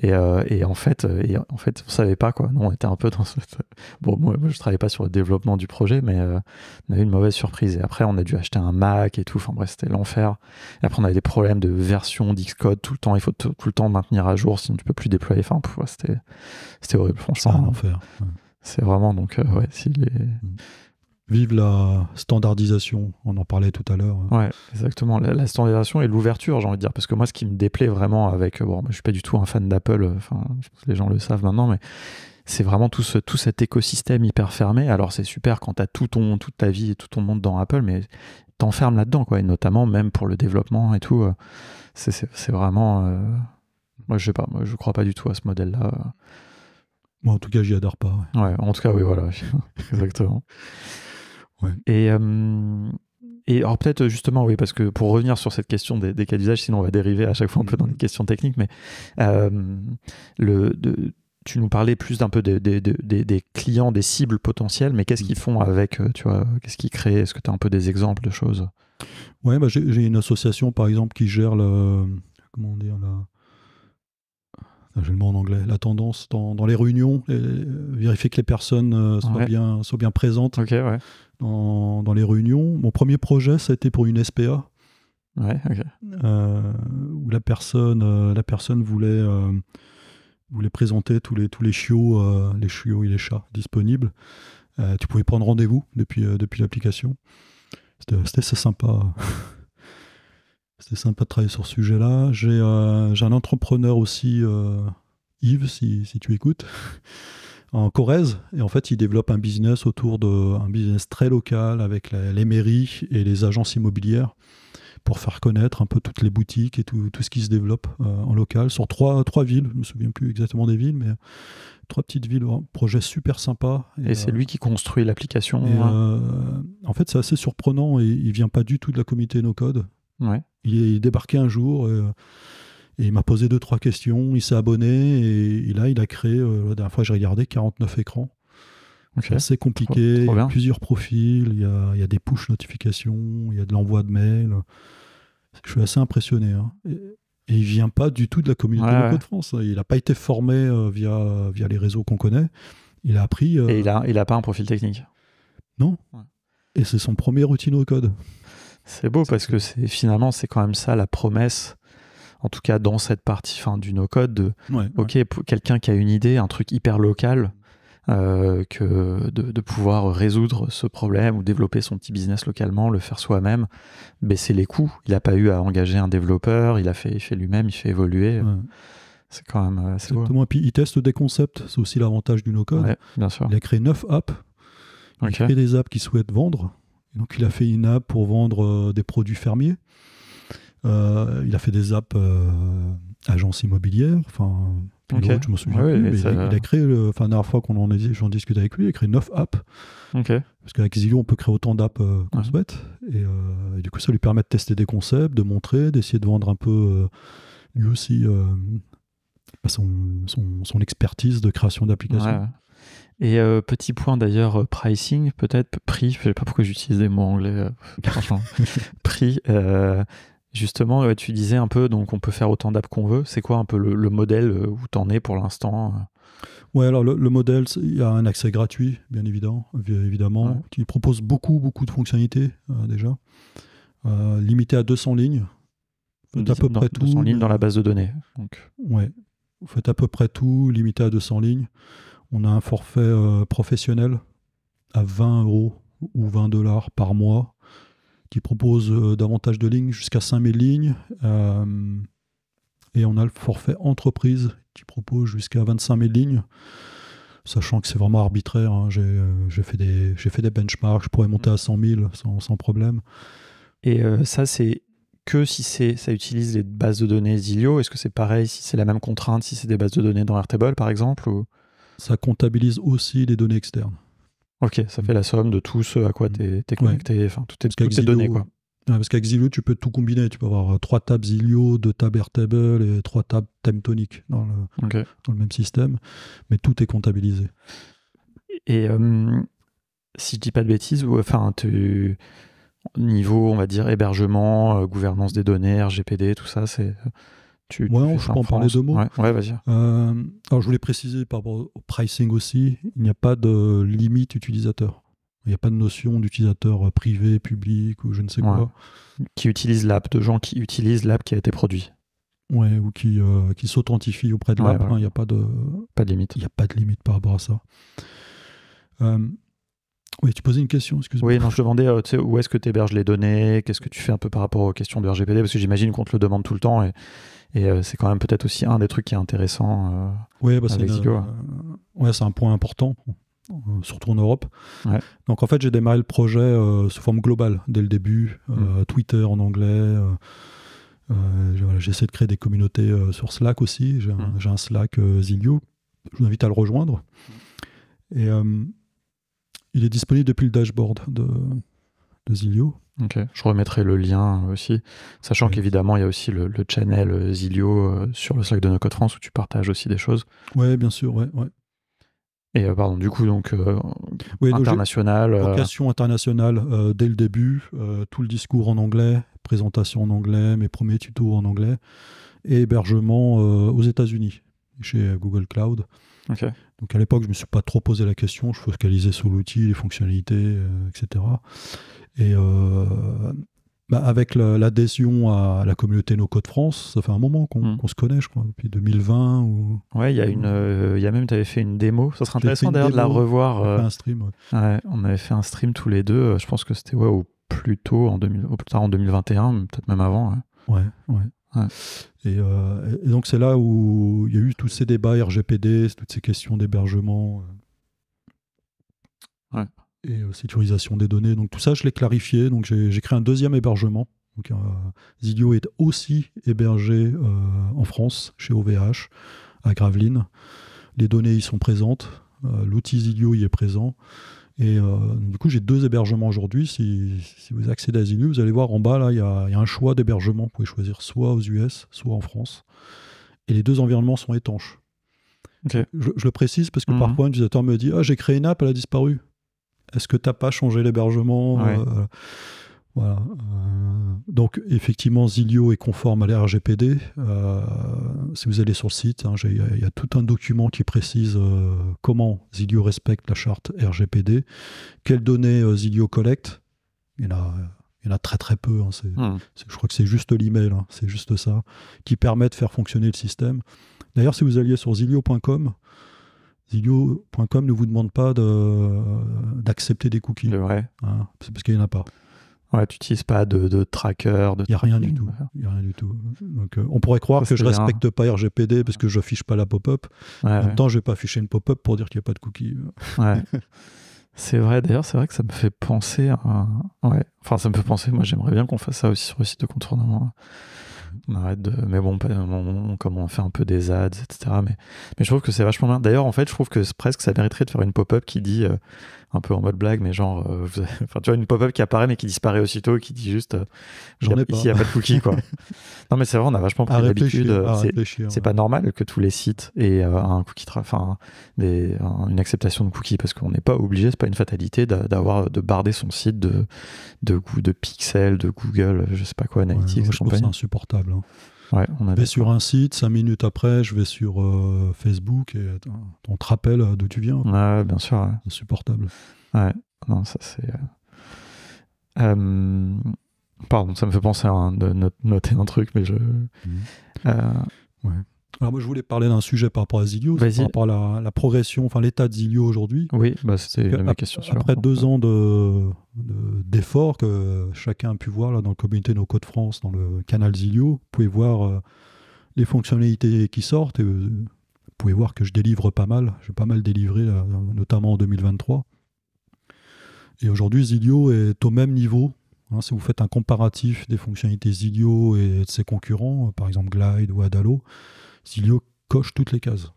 Et, euh, en fait, euh, et en fait, on savait pas quoi. Non, on était un peu dans ce. Bon, moi, je travaillais pas sur le développement du projet, mais on a eu une mauvaise surprise. Et après, on a dû acheter un Mac et tout. Enfin bref, c'était l'enfer. Et après, on avait des problèmes de version d'Xcode tout le temps. Il faut tout le temps maintenir à jour, sinon tu peux plus déployer. Enfin, c'était, c'était horrible, franchement. C'est un enfer. C'est vraiment donc, euh, mm. Vive la standardisation, on en parlait tout à l'heure. Hein. Ouais, exactement. La, standardisation et l'ouverture, j'ai envie de dire. Parce que moi, ce qui me déplaît vraiment avec. Euh, bon, je suis pas du tout un fan d'Apple, euh, enfin, les gens le savent maintenant, mais c'est vraiment tout, ce, tout cet écosystème hyper fermé. Alors, c'est super quand tu as tout ton, toute ta vie et tout ton monde dans Apple, mais t'enfermes là-dedans, quoi. Et notamment, même pour le développement et tout, c'est vraiment. Moi, je sais pas, moi, je crois pas du tout à ce modèle-là. Moi, en tout cas, j'y adore pas. Ouais. en tout cas, oui, voilà. Exactement. Et, euh, et alors, peut-être justement, oui, parce que pour revenir sur cette question des, cas d'usage, sinon on va dériver à chaque fois un peu dans les questions techniques, mais euh, le, tu nous parlais plus d'un peu des, clients, des cibles potentielles, mais qu'est-ce mm. qu'ils font avec, euh, tu vois, qu'est-ce qu'ils créent Est-ce que tu as un peu des exemples de choses Ouais, bah, j'ai une association, par exemple, qui gère la comment dire, je le mot en anglais, la tendance dans, dans les réunions, euh, vérifier que les personnes euh, soient, bien, soient bien présentes dans, dans, les réunions. Mon premier projet, ça a été pour une SPA. Euh, où la personne, la personne voulait, voulait présenter tous les, tous les chiots, les chiots et les chats disponibles. tu pouvais prendre rendez-vous depuis, depuis l'application. C'était assez sympa. C'était sympa de travailler sur ce sujet-là. J'ai euh, un entrepreneur aussi, euh, Yves, si, tu écoutes en Corrèze. Et en fait, il développe un business autour d'un business très local avec les mairies et les agences immobilières pour faire connaître un peu toutes les boutiques et tout, ce qui se développe euh, en local sur trois, trois villes. Je ne me souviens plus exactement des villes, mais trois petites villes. Un projet super sympa. Et, c'est lui qui construit l'application. Hein. en fait, c'est assez surprenant Il ne vient pas du tout de la communauté no-code. Il est débarqué un jour euh, et il m'a posé deux, trois questions. Il s'est abonné et, là, il a créé, euh, la dernière fois, j'ai regardé 49 écrans. C'est assez compliqué. il y a plusieurs profils, il y a, il y a des push notifications, il y a de l'envoi de mails. Je suis assez impressionné. Hein. Et, il vient pas du tout de la communauté de France. Hein. Il n'a pas été formé euh, via, via les réseaux qu'on connaît. Il a appris. Et il n'a il a pas un profil technique. Non. Et c'est son premier routine au code. C'est beau parce que c'est finalement c'est quand même ça la promesse, en tout cas dans cette partie fin, du no-code, de ok quelqu'un qui a une idée, un truc hyper local, euh, que de, pouvoir résoudre ce problème ou développer son petit business localement, le faire soi-même, baisser les coûts. Il n'a pas eu à engager un développeur, il a fait, lui-même, il fait évoluer. C'est quand même. Euh, Exactement. Et puis il teste des concepts, c'est aussi l'avantage du no-code. bien sûr. Il a créé 9 apps. Il a créé des apps qu'il souhaite vendre donc il a fait une app pour vendre euh, des produits fermiers. Euh, il a fait des apps agence euh, agences immobilières, enfin, je me souviens il a créé, la dernière fois qu'on en j'en discutais avec lui, il a créé 9 apps. Parce qu'avec Zillow, on peut créer autant d'apps qu'on souhaite. Et, du coup, ça lui permet de tester des concepts, de montrer, d'essayer de vendre un peu, lui aussi, bah, son, son, expertise de création d'applications. Et euh, petit point d'ailleurs, euh, pricing, peut-être, prix, je ne sais pas pourquoi j'utilise des mots anglais, euh, prix, justement, tu disais un peu, donc on peut faire autant d'apps qu'on veut. C'est quoi un peu le, modèle où tu t'en es pour l'instant Ouais, alors le, modèle, il y a un accès gratuit, bien évident, évidemment, il propose beaucoup, beaucoup de fonctionnalités déjà, limité à 200 lignes. à peu près 200 tout. lignes dans la base de données. Donc. Ouais, faites à peu près tout, limité à 200 lignes. On a un forfait euh, professionnel à 20 euros ou 20 dollars par mois qui propose euh, davantage de lignes, jusqu'à 5000 lignes. Euh, et on a le forfait entreprise qui propose jusqu'à 25 000 lignes, sachant que c'est vraiment arbitraire. Hein, j'ai fait, des, fait des benchmarks, je pourrais monter mmh. à 100 000 sans, problème. Et ça, c'est que si c'est ça utilise les bases de données Zilio Est-ce que c'est pareil si c'est la même contrainte, si c'est des bases de données dans Airtable par exemple ou ça comptabilise aussi les données externes. Ok, ça fait la somme de tout ce à quoi mm. tu es, connecté, enfin, toutes tes données. Quoi. parce qu'avec Zilio, tu peux tout combiner. Tu peux avoir euh, trois tables Zilio, deux tables Airtable et trois tables Temptonic dans le, dans le même système. Mais tout est comptabilisé. Et euh, si je dis pas de bêtises, enfin, niveau, on va dire, hébergement, euh, gouvernance des données, RGPD, tout ça, c'est je peux en parler deux mots. Euh, alors, je voulais préciser par rapport au pricing aussi, il n'y a pas de limite utilisateur. Il n'y a pas de notion d'utilisateur privé, public ou je ne sais quoi. Qui utilise l'app, de gens qui utilisent l'app qui a été produit. Ouais, ou qui, euh, qui s'authentifient auprès de l'app. Hein, il n'y a pas de, pas de limite. Il n'y a pas de limite par rapport à ça. Euh, oui, tu posais une question, excuse-moi. Oui, non, je demandais où est-ce que tu héberges les données, qu'est-ce que tu fais un peu par rapport aux questions de RGPD, parce que j'imagine qu'on te le demande tout le temps. Et, et euh, c'est quand même peut-être aussi un des trucs qui est intéressant euh, ouais, bah, avec euh, ouais, c'est un point important surtout en Europe. Donc en fait, j'ai démarré le projet sous forme globale dès le début, mm. Twitter en anglais. J'essaie de créer des communautés sur Slack aussi. J'ai un, mm. Slack Zilio. Je vous invite à le rejoindre. Et il est disponible depuis le dashboard de, Zilio. Ok, je remettrai le lien aussi, sachant qu'évidemment, il y a aussi le, channel euh, Zilio euh, sur le Slack de No France où tu partages aussi des choses. Ouais, bien sûr, ouais. ouais. Et euh, pardon, du coup, donc, international. Vocation internationale dès le début, tout le discours en anglais, présentation en anglais, mes premiers tutos en anglais, et hébergement aux États-Unis, chez Google Cloud. OK. Donc à l'époque, je ne me suis pas trop posé la question, je focalisais sur l'outil, les fonctionnalités, etc. Euh, et euh, bah, avec l'adhésion à la communauté No Code France, ça fait un moment qu'on hmm. se connaît, je crois, depuis 2020. Ou... Ouais, il y a euh, y a même, tu avais fait une démo, ça serait intéressant d'ailleurs de la revoir. On avait fait un stream. Ouais. on avait fait un stream tous les deux, je pense que c'était au plus en 2000, en 2021, peut-être même avant. Hein. ouais. ouais. Euh, et, donc c'est là où il y a eu tous ces débats RGPD, toutes ces questions d'hébergement euh, et euh, sécurisation des données. Donc tout ça, je l'ai clarifié. Donc j'ai créé un deuxième hébergement. Donc, euh, est aussi hébergé en France chez OVH à Gravelines. Les données y sont présentes. L'outil Zidio y est présent. Et euh, du coup, j'ai deux hébergements aujourd'hui. Si, vous accédez à Zinu, vous allez voir en bas, là, il y, a, un choix d'hébergement. Vous pouvez choisir soit aux US, soit en France. Et les deux environnements sont étanches. Je, le précise parce que parfois, mhm. un utilisateur me dit Ah, j'ai créé une app, elle a disparu. Est-ce que tu n'as pas changé l'hébergement euh, voilà. Euh, donc effectivement, Zilio est conforme à l'RGPD. Euh, si vous allez sur le site, hein, il y a tout un document qui précise euh, comment Zilio respecte la charte RGPD, quelles données euh, Zilio collecte. Il y en a, il a très très peu. Hein, hmm. je crois que c'est juste l'email, hein, c'est juste ça, qui permet de faire fonctionner le système. D'ailleurs, si vous alliez sur zilio.com, zilio.com ne vous demande pas d'accepter des cookies. C'est vrai. Hein, parce qu'il n'y en a pas. Ouais, tu n'utilises pas de, tracker, de. Il n'y a rien du tout. du tout. Donc, euh, on pourrait croire que je respecte pas RGPD parce que je fiche pas la pop-up. Ouais, en même temps, je vais pas afficher une pop-up pour dire qu'il n'y a pas de cookies. Ouais. c'est vrai. D'ailleurs, c'est vrai que ça me fait penser. À... Ouais. Enfin, ça me fait penser. Moi, j'aimerais bien qu'on fasse ça aussi sur le site de contournement. On arrête de. Mais bon, comment comme on fait un peu des ads, etc. Mais, mais je trouve que c'est vachement bien. D'ailleurs, en fait, je trouve que presque ça mériterait de faire une pop-up qui dit. Euh, un peu en mode blague, mais genre, euh, enfin, tu vois, une pop-up qui apparaît mais qui disparaît aussitôt, qui dit juste, euh, j'en ai pas. Ici, il n'y a pas de cookie, quoi. non, mais c'est vrai, on a vachement pris l'habitude. Euh, c'est pas normal que tous les sites aient un cookie, enfin, une acceptation de cookies, parce qu'on n'est pas obligé, c'est pas une fatalité d'avoir de barder son site de de, pixels, de Google, je sais pas quoi, analytics. je insupportable. Hein je vais sur un site, cinq minutes après, je vais sur euh, Facebook et euh, on te rappelle euh, d'où tu viens. Ouais, bien sûr. C'est Insupportable. Ouais, non, ça c'est. Pardon, ça me fait penser à de noter un truc, mais je. Mmh. Alors moi je voulais parler d'un sujet par rapport à Zilio, par rapport à la, progression, enfin l'état de Zilio aujourd'hui. Oui, bah, c'était ma question. Après deux ans d'efforts de, que chacun a pu voir là, dans le communauté No Code France, dans le canal Zilio, vous pouvez voir euh, les fonctionnalités qui sortent. Et, euh, vous pouvez voir que je délivre pas mal, j'ai pas mal délivré, notamment en 2023. Et aujourd'hui Zilio est au même niveau hein, si vous faites un comparatif des fonctionnalités Zilio et de ses concurrents, euh, par exemple Glide ou Adalo, Zilio coche toutes les cases.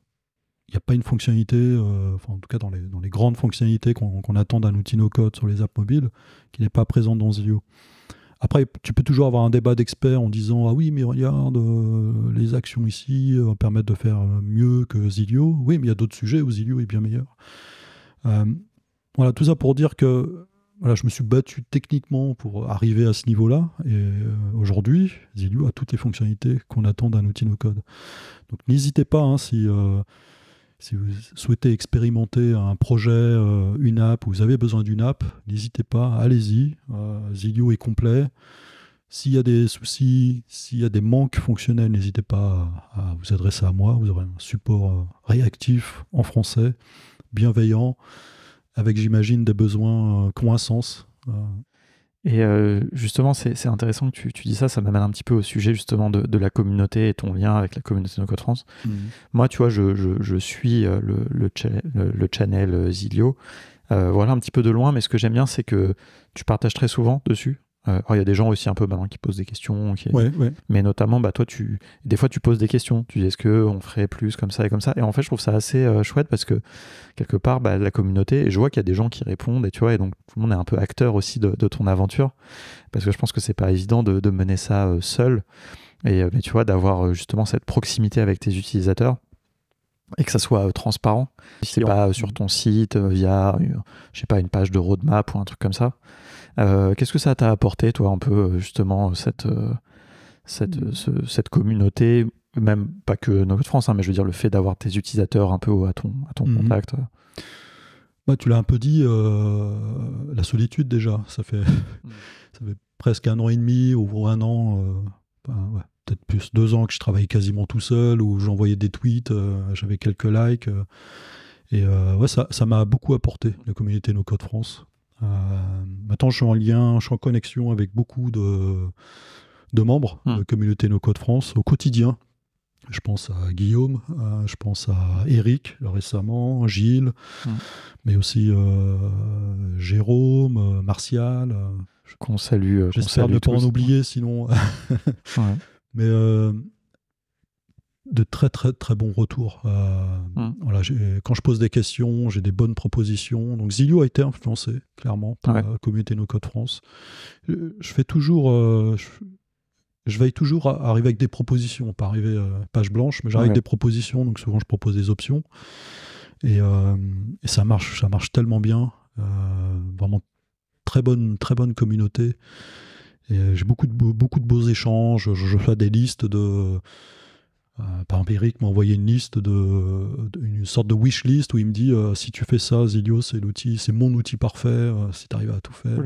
Il n'y a pas une fonctionnalité, euh, en tout cas dans les, grandes fonctionnalités qu'on attend d'un outil no-code sur les apps mobiles, qui n'est pas présent dans Zilio. Après, tu peux toujours avoir un débat d'experts en disant Ah oui, mais regarde, euh, les actions ici euh, permettent de faire mieux que Zilio. Oui, mais il y a d'autres sujets où Zilio est bien meilleur. voilà, tout ça pour dire que voilà, je me suis battu techniquement pour arriver à ce niveau-là. Et euh, aujourd'hui, Zilio a toutes les fonctionnalités qu'on attend d'un outil no-code. Donc n'hésitez pas hein, si, euh, si vous souhaitez expérimenter un projet, euh, une app, ou vous avez besoin d'une app, n'hésitez pas, allez-y. Euh, Zilio est complet. S'il y a des soucis, s'il y a des manques fonctionnels, n'hésitez pas à vous adresser à moi. Vous aurez un support réactif en français, bienveillant avec, j'imagine, des besoins euh, croissance. Euh. Et euh, justement, c'est intéressant que tu, tu, dis ça, ça m'amène un petit peu au sujet justement de, la communauté et ton lien avec la communauté de Code France. Mhm. Moi, tu vois, je, suis le, le, channel Zilio, voilà, un petit peu de loin, mais ce que j'aime bien, c'est que tu partages très souvent dessus, euh, il y a des gens aussi un peu bah, qui posent des questions, mais notamment bah, toi tu des fois tu poses des questions, tu dis est-ce qu'on ferait plus comme ça et comme ça et en fait je trouve ça assez euh, chouette parce que quelque part bah, la communauté et je vois qu'il y a des gens qui répondent et tu vois et donc tout le monde est un peu acteur aussi de, ton aventure parce que je pense que c'est pas évident de, mener ça euh, seul et tu vois d'avoir justement cette proximité avec tes utilisateurs et que ça soit transparent, si c'est pas sur ton site via je sais pas une page de roadmap ou un truc comme ça. Euh, qu'est-ce que ça t'a apporté, toi, un peu, euh, justement, euh, cette, cette, communauté même pas que notre France, hein, mais je veux dire le fait d'avoir tes utilisateurs un peu à ton, à ton mhm. contact. Bah, tu l'as un peu dit, la solitude déjà, ça fait, ça fait presque un an et demi ou un an, peut-être plus deux ans que je travaillais quasiment tout seul, où j'envoyais des tweets, j'avais quelques likes. et ouais, ça m'a beaucoup apporté, la communauté No Code France. Euh, maintenant, je suis en lien, je suis en connexion avec beaucoup de, de membres de de hmm. communauté No Code France au quotidien. Je pense à Guillaume, je pense à Eric récemment, Gilles, hmm. mais aussi euh, Jérôme, euh, Martial. je' salue. J'espère ne pas en oublier sinon. Mais de très très très bons retours. Euh, hmm. voilà, quand je pose des questions, j'ai des bonnes propositions. Donc Zilio a été influencé clairement par la euh, communauté No Code France. Euh, je, fais toujours, je, veille toujours à arriver avec des propositions, pas arriver page blanche, mais j'arrive avec des propositions. Donc souvent je propose des options et, ça marche, ça marche tellement bien. vraiment très bonne très bonne communauté. J'ai beaucoup de beaucoup de beaux échanges. je fais des listes de euh, par empirique m'a envoyé une liste de, une sorte de wish list où il me dit euh, si tu fais ça, Zilio, c'est l'outil, c'est mon outil parfait, euh, si tu arrives à tout faire.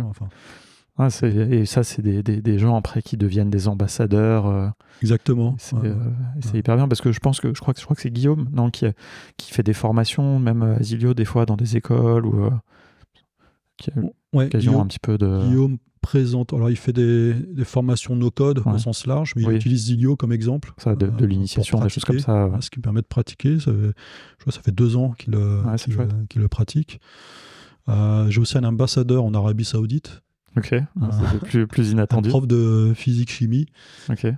Ah, et ça, c'est des, des, gens après qui deviennent des ambassadeurs. Exactement. C'est hyper bien parce que je pense que je crois que je crois que c'est Guillaume non qui, qui fait des formations, même Zilio des fois dans des écoles ou un petit peu de. Guillaume présente. Alors, il fait des, formations no-code au sens large, mais il utilise Zilio comme exemple. Ça, de, de euh, l'initiation, des choses comme ça. Ce qui permet de pratiquer. Ça, je vois, ça fait deux ans qu'il euh, euh, le pratique. J'ai aussi un ambassadeur en Arabie Saoudite. Ok, ah, plus, plus, inattendu. Un prof de physique-chimie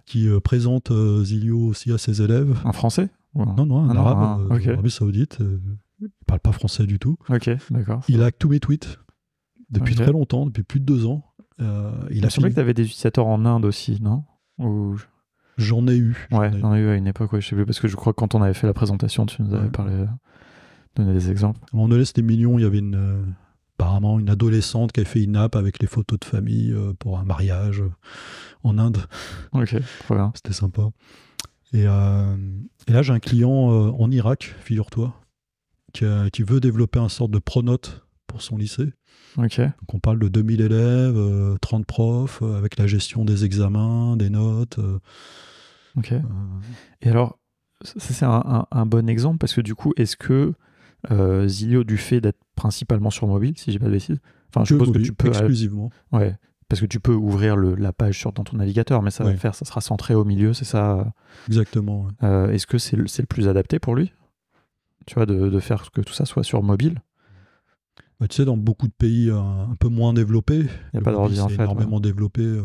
qui présente Zilio aussi à ses élèves. Un français Non, non, un ah arabe ah, en Arabie Saoudite. il parle pas français du tout. Ok, d'accord. Il a tous mes tweets depuis très longtemps, depuis plus de deux ans. Euh, il, a semblé que tu avais des utilisateurs en Inde aussi, non J'en ai eu. Ouais, j'en ai, eu à une époque, je sais plus, parce que je crois que quand on avait fait la présentation, tu nous avais parlé, euh, donné des exemples. À un moment donné, c'était mignon, il y avait une, euh, apparemment une adolescente qui avait fait une app avec les photos de famille euh, pour un mariage en Inde. Ok, Voilà. C'était sympa. Et, là, j'ai un client en Irak, figure-toi, qui, qui, veut développer un sorte de pronote pour son lycée. Donc on parle de 2000 élèves, 30 euh, profs, euh, avec la gestion des examens, des notes. Euh, ok. Et alors, c'est un, bon exemple parce que du coup, est-ce que Zilio, du fait d'être principalement sur mobile, si j'ai pas de bêtises, enfin je suppose que tu peux exclusivement. Ouais, parce que tu peux ouvrir la page sur dans ton navigateur, mais ça va faire, ça sera centré au milieu, c'est ça. Exactement. est-ce que c'est le, plus adapté pour lui, tu vois, de, de, faire que tout ça soit sur mobile tu sais, dans beaucoup de pays euh, un peu moins développés, il a pas énormément ouais. développé. Euh.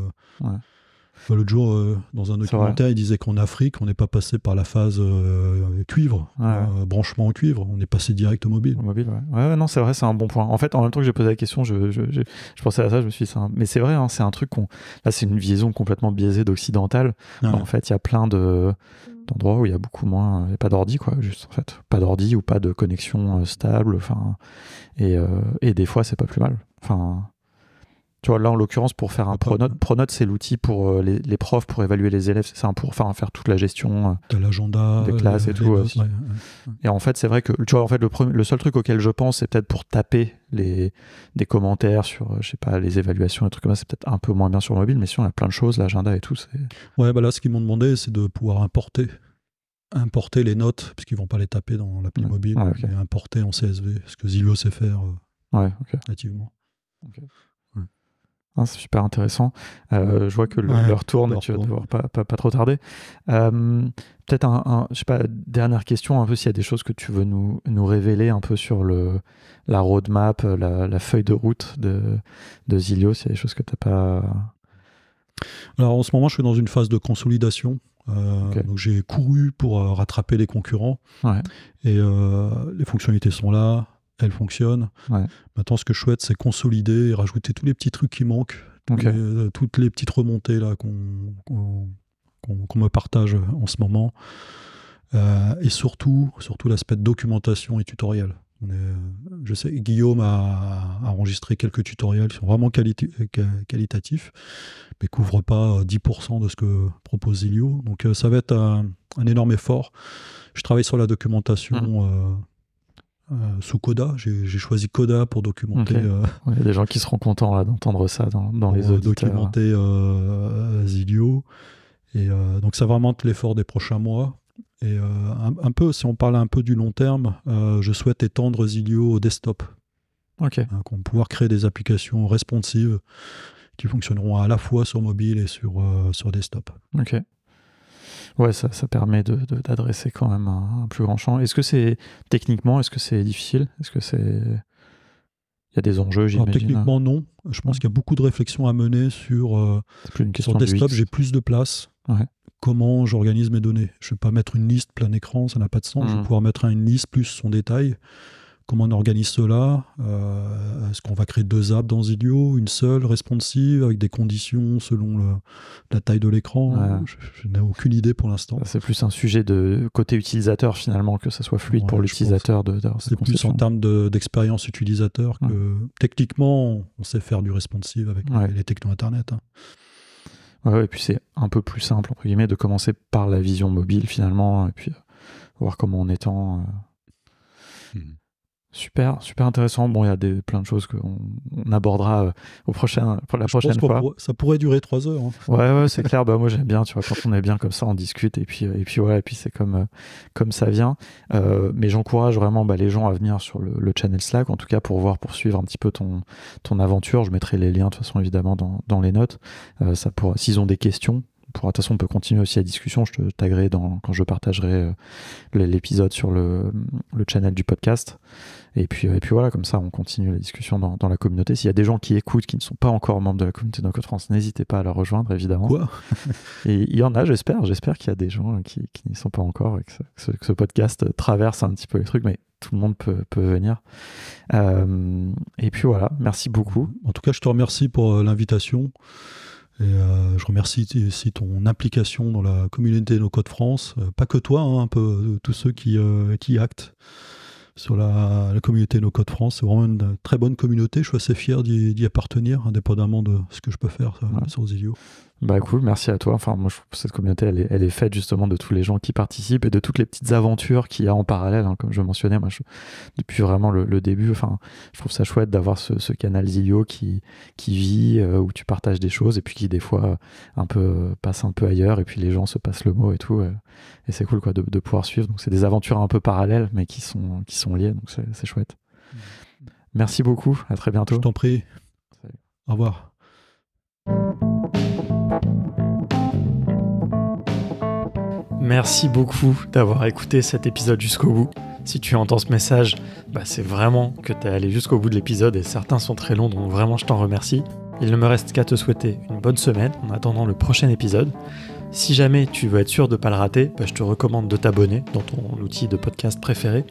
L'autre jour, euh, dans un documentaire, il disait qu'en Afrique, on n'est pas passé par la phase cuivre, branchement en cuivre, on est passé direct au mobile. ouais. non, c'est vrai, c'est un bon point. En fait, en même temps que j'ai posé la question, je, pensais à ça, je me suis dit, mais c'est vrai, hein, c'est un truc qu'on. Là, c'est une vision complètement biaisée d'occidental. En fait, il y a plein de endroit où il y a beaucoup moins, il a pas d'ordi quoi, juste en fait, pas d'ordi ou pas de connexion euh, stable, enfin, et, euh, et des fois c'est pas plus mal. Enfin, là, en l'occurrence, pour faire un pronote, pronote, c'est l'outil pour euh, les, profs, pour évaluer les élèves, c'est ça, pour faire, toute la gestion euh, de l'agenda, des euh, classes et tout. Et en fait, c'est vrai que, tu vois, en fait, le, seul truc auquel je pense, c'est peut-être pour taper les, des commentaires sur, je sais pas, les évaluations, et trucs comme ça, c'est peut-être un peu moins bien sur mobile, mais si on a plein de choses, l'agenda et tout. Ouais, bah là, ce qu'ils m'ont demandé, c'est de pouvoir importer importer les notes, puisqu'ils vont pas les taper dans l'appli mobile, mais importer en CSV, ce que Zillow sait faire relativement. nativement. Hein, c'est super intéressant. Euh, je vois que le, leur tourne, et tu vas devoir pas, trop tarder. Peut-être un, je sais pas, dernière question, un peu s'il y a des choses que tu veux nous, révéler un peu sur la roadmap, la, feuille de route de, de Zilio, s'il y a des choses que tu n'as pas. Alors en ce moment, je suis dans une phase de consolidation. Euh, donc j'ai couru pour euh, rattraper les concurrents. Et les fonctionnalités sont là, elle fonctionne. Maintenant, ce que je souhaite, c'est consolider et rajouter tous les petits trucs qui manquent, euh, toutes les petites remontées là qu'on me partage euh, en ce moment. Euh, et surtout, surtout l'aspect documentation et tutoriel. je sais, Guillaume a, enregistré quelques tutoriels qui sont vraiment qualitatifs, mais couvrent pas 10% de ce que propose Zilio. Donc ça va être un, énorme effort. Je travaille sur la documentation. Mmh. Euh, sous Coda. J'ai choisi Coda pour documenter. Euh, il y a des gens qui seront contents d'entendre ça dans, dans les euh, autres. Documenter Zilio. Et donc ça va vraiment l'effort des prochains mois. Et un, peu, si on parle un peu du long terme, je souhaite étendre Zilio au desktop. Ok. Hein, pouvoir créer des applications responsives qui fonctionneront à la fois sur mobile et sur, sur desktop. Ok. Ouais, ça, ça permet d'adresser de, quand même un, plus grand champ. Est-ce que c'est techniquement, est-ce que c'est difficile Est-ce que c'est il y a des enjeux, j'imagine. Techniquement, non. Je pense qu'il y a beaucoup de réflexions à mener sur, euh, plus une sur desktop. J'ai plus de place. Comment j'organise mes données Je ne vais pas mettre une liste plein écran, ça n'a pas de sens. Je vais mm. pouvoir mettre une liste plus son détail. Comment on organise cela euh, Est-ce qu'on va créer deux apps dans Zilio, une seule responsive avec des conditions selon la taille de l'écran je, n'ai aucune idée pour l'instant. C'est plus un sujet de côté utilisateur finalement que ce soit fluide pour l'utilisateur de, C'est plus en termes d'expérience utilisateur que techniquement on sait faire du responsive avec les, techno internet. Hein. et puis c'est un peu plus simple, entre guillemets, de commencer par la vision mobile finalement, et puis euh, voir comment on étend euh, Super, super intéressant. Bon, il y a des, plein de choses qu'on abordera euh, au prochain, pour la prochaine fois. ça pourrait durer trois heures. Hein. Ouais, ouais c'est clair. Bah, moi, j'aime bien, tu vois, quand on est bien comme ça, on discute et puis, euh, et puis voilà, et puis c'est comme, euh, comme ça vient. mais j'encourage vraiment bah, les gens à venir sur le, channel Slack, en tout cas pour voir, poursuivre un petit peu ton, ton aventure. Je mettrai les liens, de toute façon, évidemment, dans, les notes. ça pour, s'ils ont des questions, de toute façon, on peut continuer aussi la discussion. Je te quand je partagerai euh, l'épisode sur le, channel du podcast. Et puis, euh, et puis voilà, comme ça, on continue la discussion dans, la communauté. S'il y a des gens qui écoutent, qui ne sont pas encore membres de la communauté de France, n'hésitez pas à la rejoindre, évidemment. et il y en a, j'espère. J'espère qu'il y a des gens hein, qui, qui n'y sont pas encore et que ce, podcast traverse un petit peu les trucs, mais tout le monde peut, venir. Euh, et puis voilà, merci beaucoup. En tout cas, je te remercie pour l'invitation. Euh, je remercie aussi ton implication dans la communauté No Code France, euh, pas que toi, hein, un peu euh, tous ceux qui, qui actent sur la, communauté No Code France. C'est vraiment une très bonne communauté. Je suis assez fier d'y appartenir, indépendamment de ce que je peux faire sur Zilio. Bah cool, merci à toi. Enfin, moi, je trouve cette communauté, elle est, faite justement de tous les gens qui participent et de toutes les petites aventures qu'il y a en parallèle. Hein, comme je mentionnais, moi, depuis vraiment le, début, enfin, je trouve ça chouette d'avoir ce, canal Zilio qui, qui vit, euh, où tu partages des choses et puis qui, des fois, euh, un peu, euh, passe un peu ailleurs et puis les gens se passent le mot et tout. et, c'est cool, quoi, de, pouvoir suivre. Donc, c'est des aventures un peu parallèles, mais qui sont, qui sont liées. Donc, c'est chouette. Mmh. Merci beaucoup. À très bientôt. Je t'en prie. Au revoir. Merci beaucoup d'avoir écouté cet épisode jusqu'au bout. Si tu entends ce message, bah, c'est vraiment que tu es allé jusqu'au bout de l'épisode et certains sont très longs, donc vraiment je t'en remercie. Il ne me reste qu'à te souhaiter une bonne semaine en attendant le prochain épisode. Si jamais tu veux être sûr de ne pas le rater, bah, je te recommande de t'abonner dans ton outil de podcast préféré.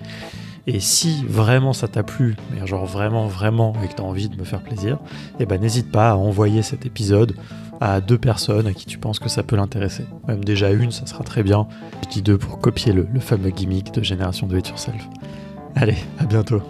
Et si vraiment ça t'a plu, mais genre vraiment vraiment et que t'as envie de me faire plaisir, eh bah, n'hésite pas à envoyer cet épisode à deux personnes à qui tu penses que ça peut l'intéresser. Même déjà une, ça sera très bien. Je dis deux pour copier le, fameux gimmick de Génération de It Yourself. Allez, à bientôt.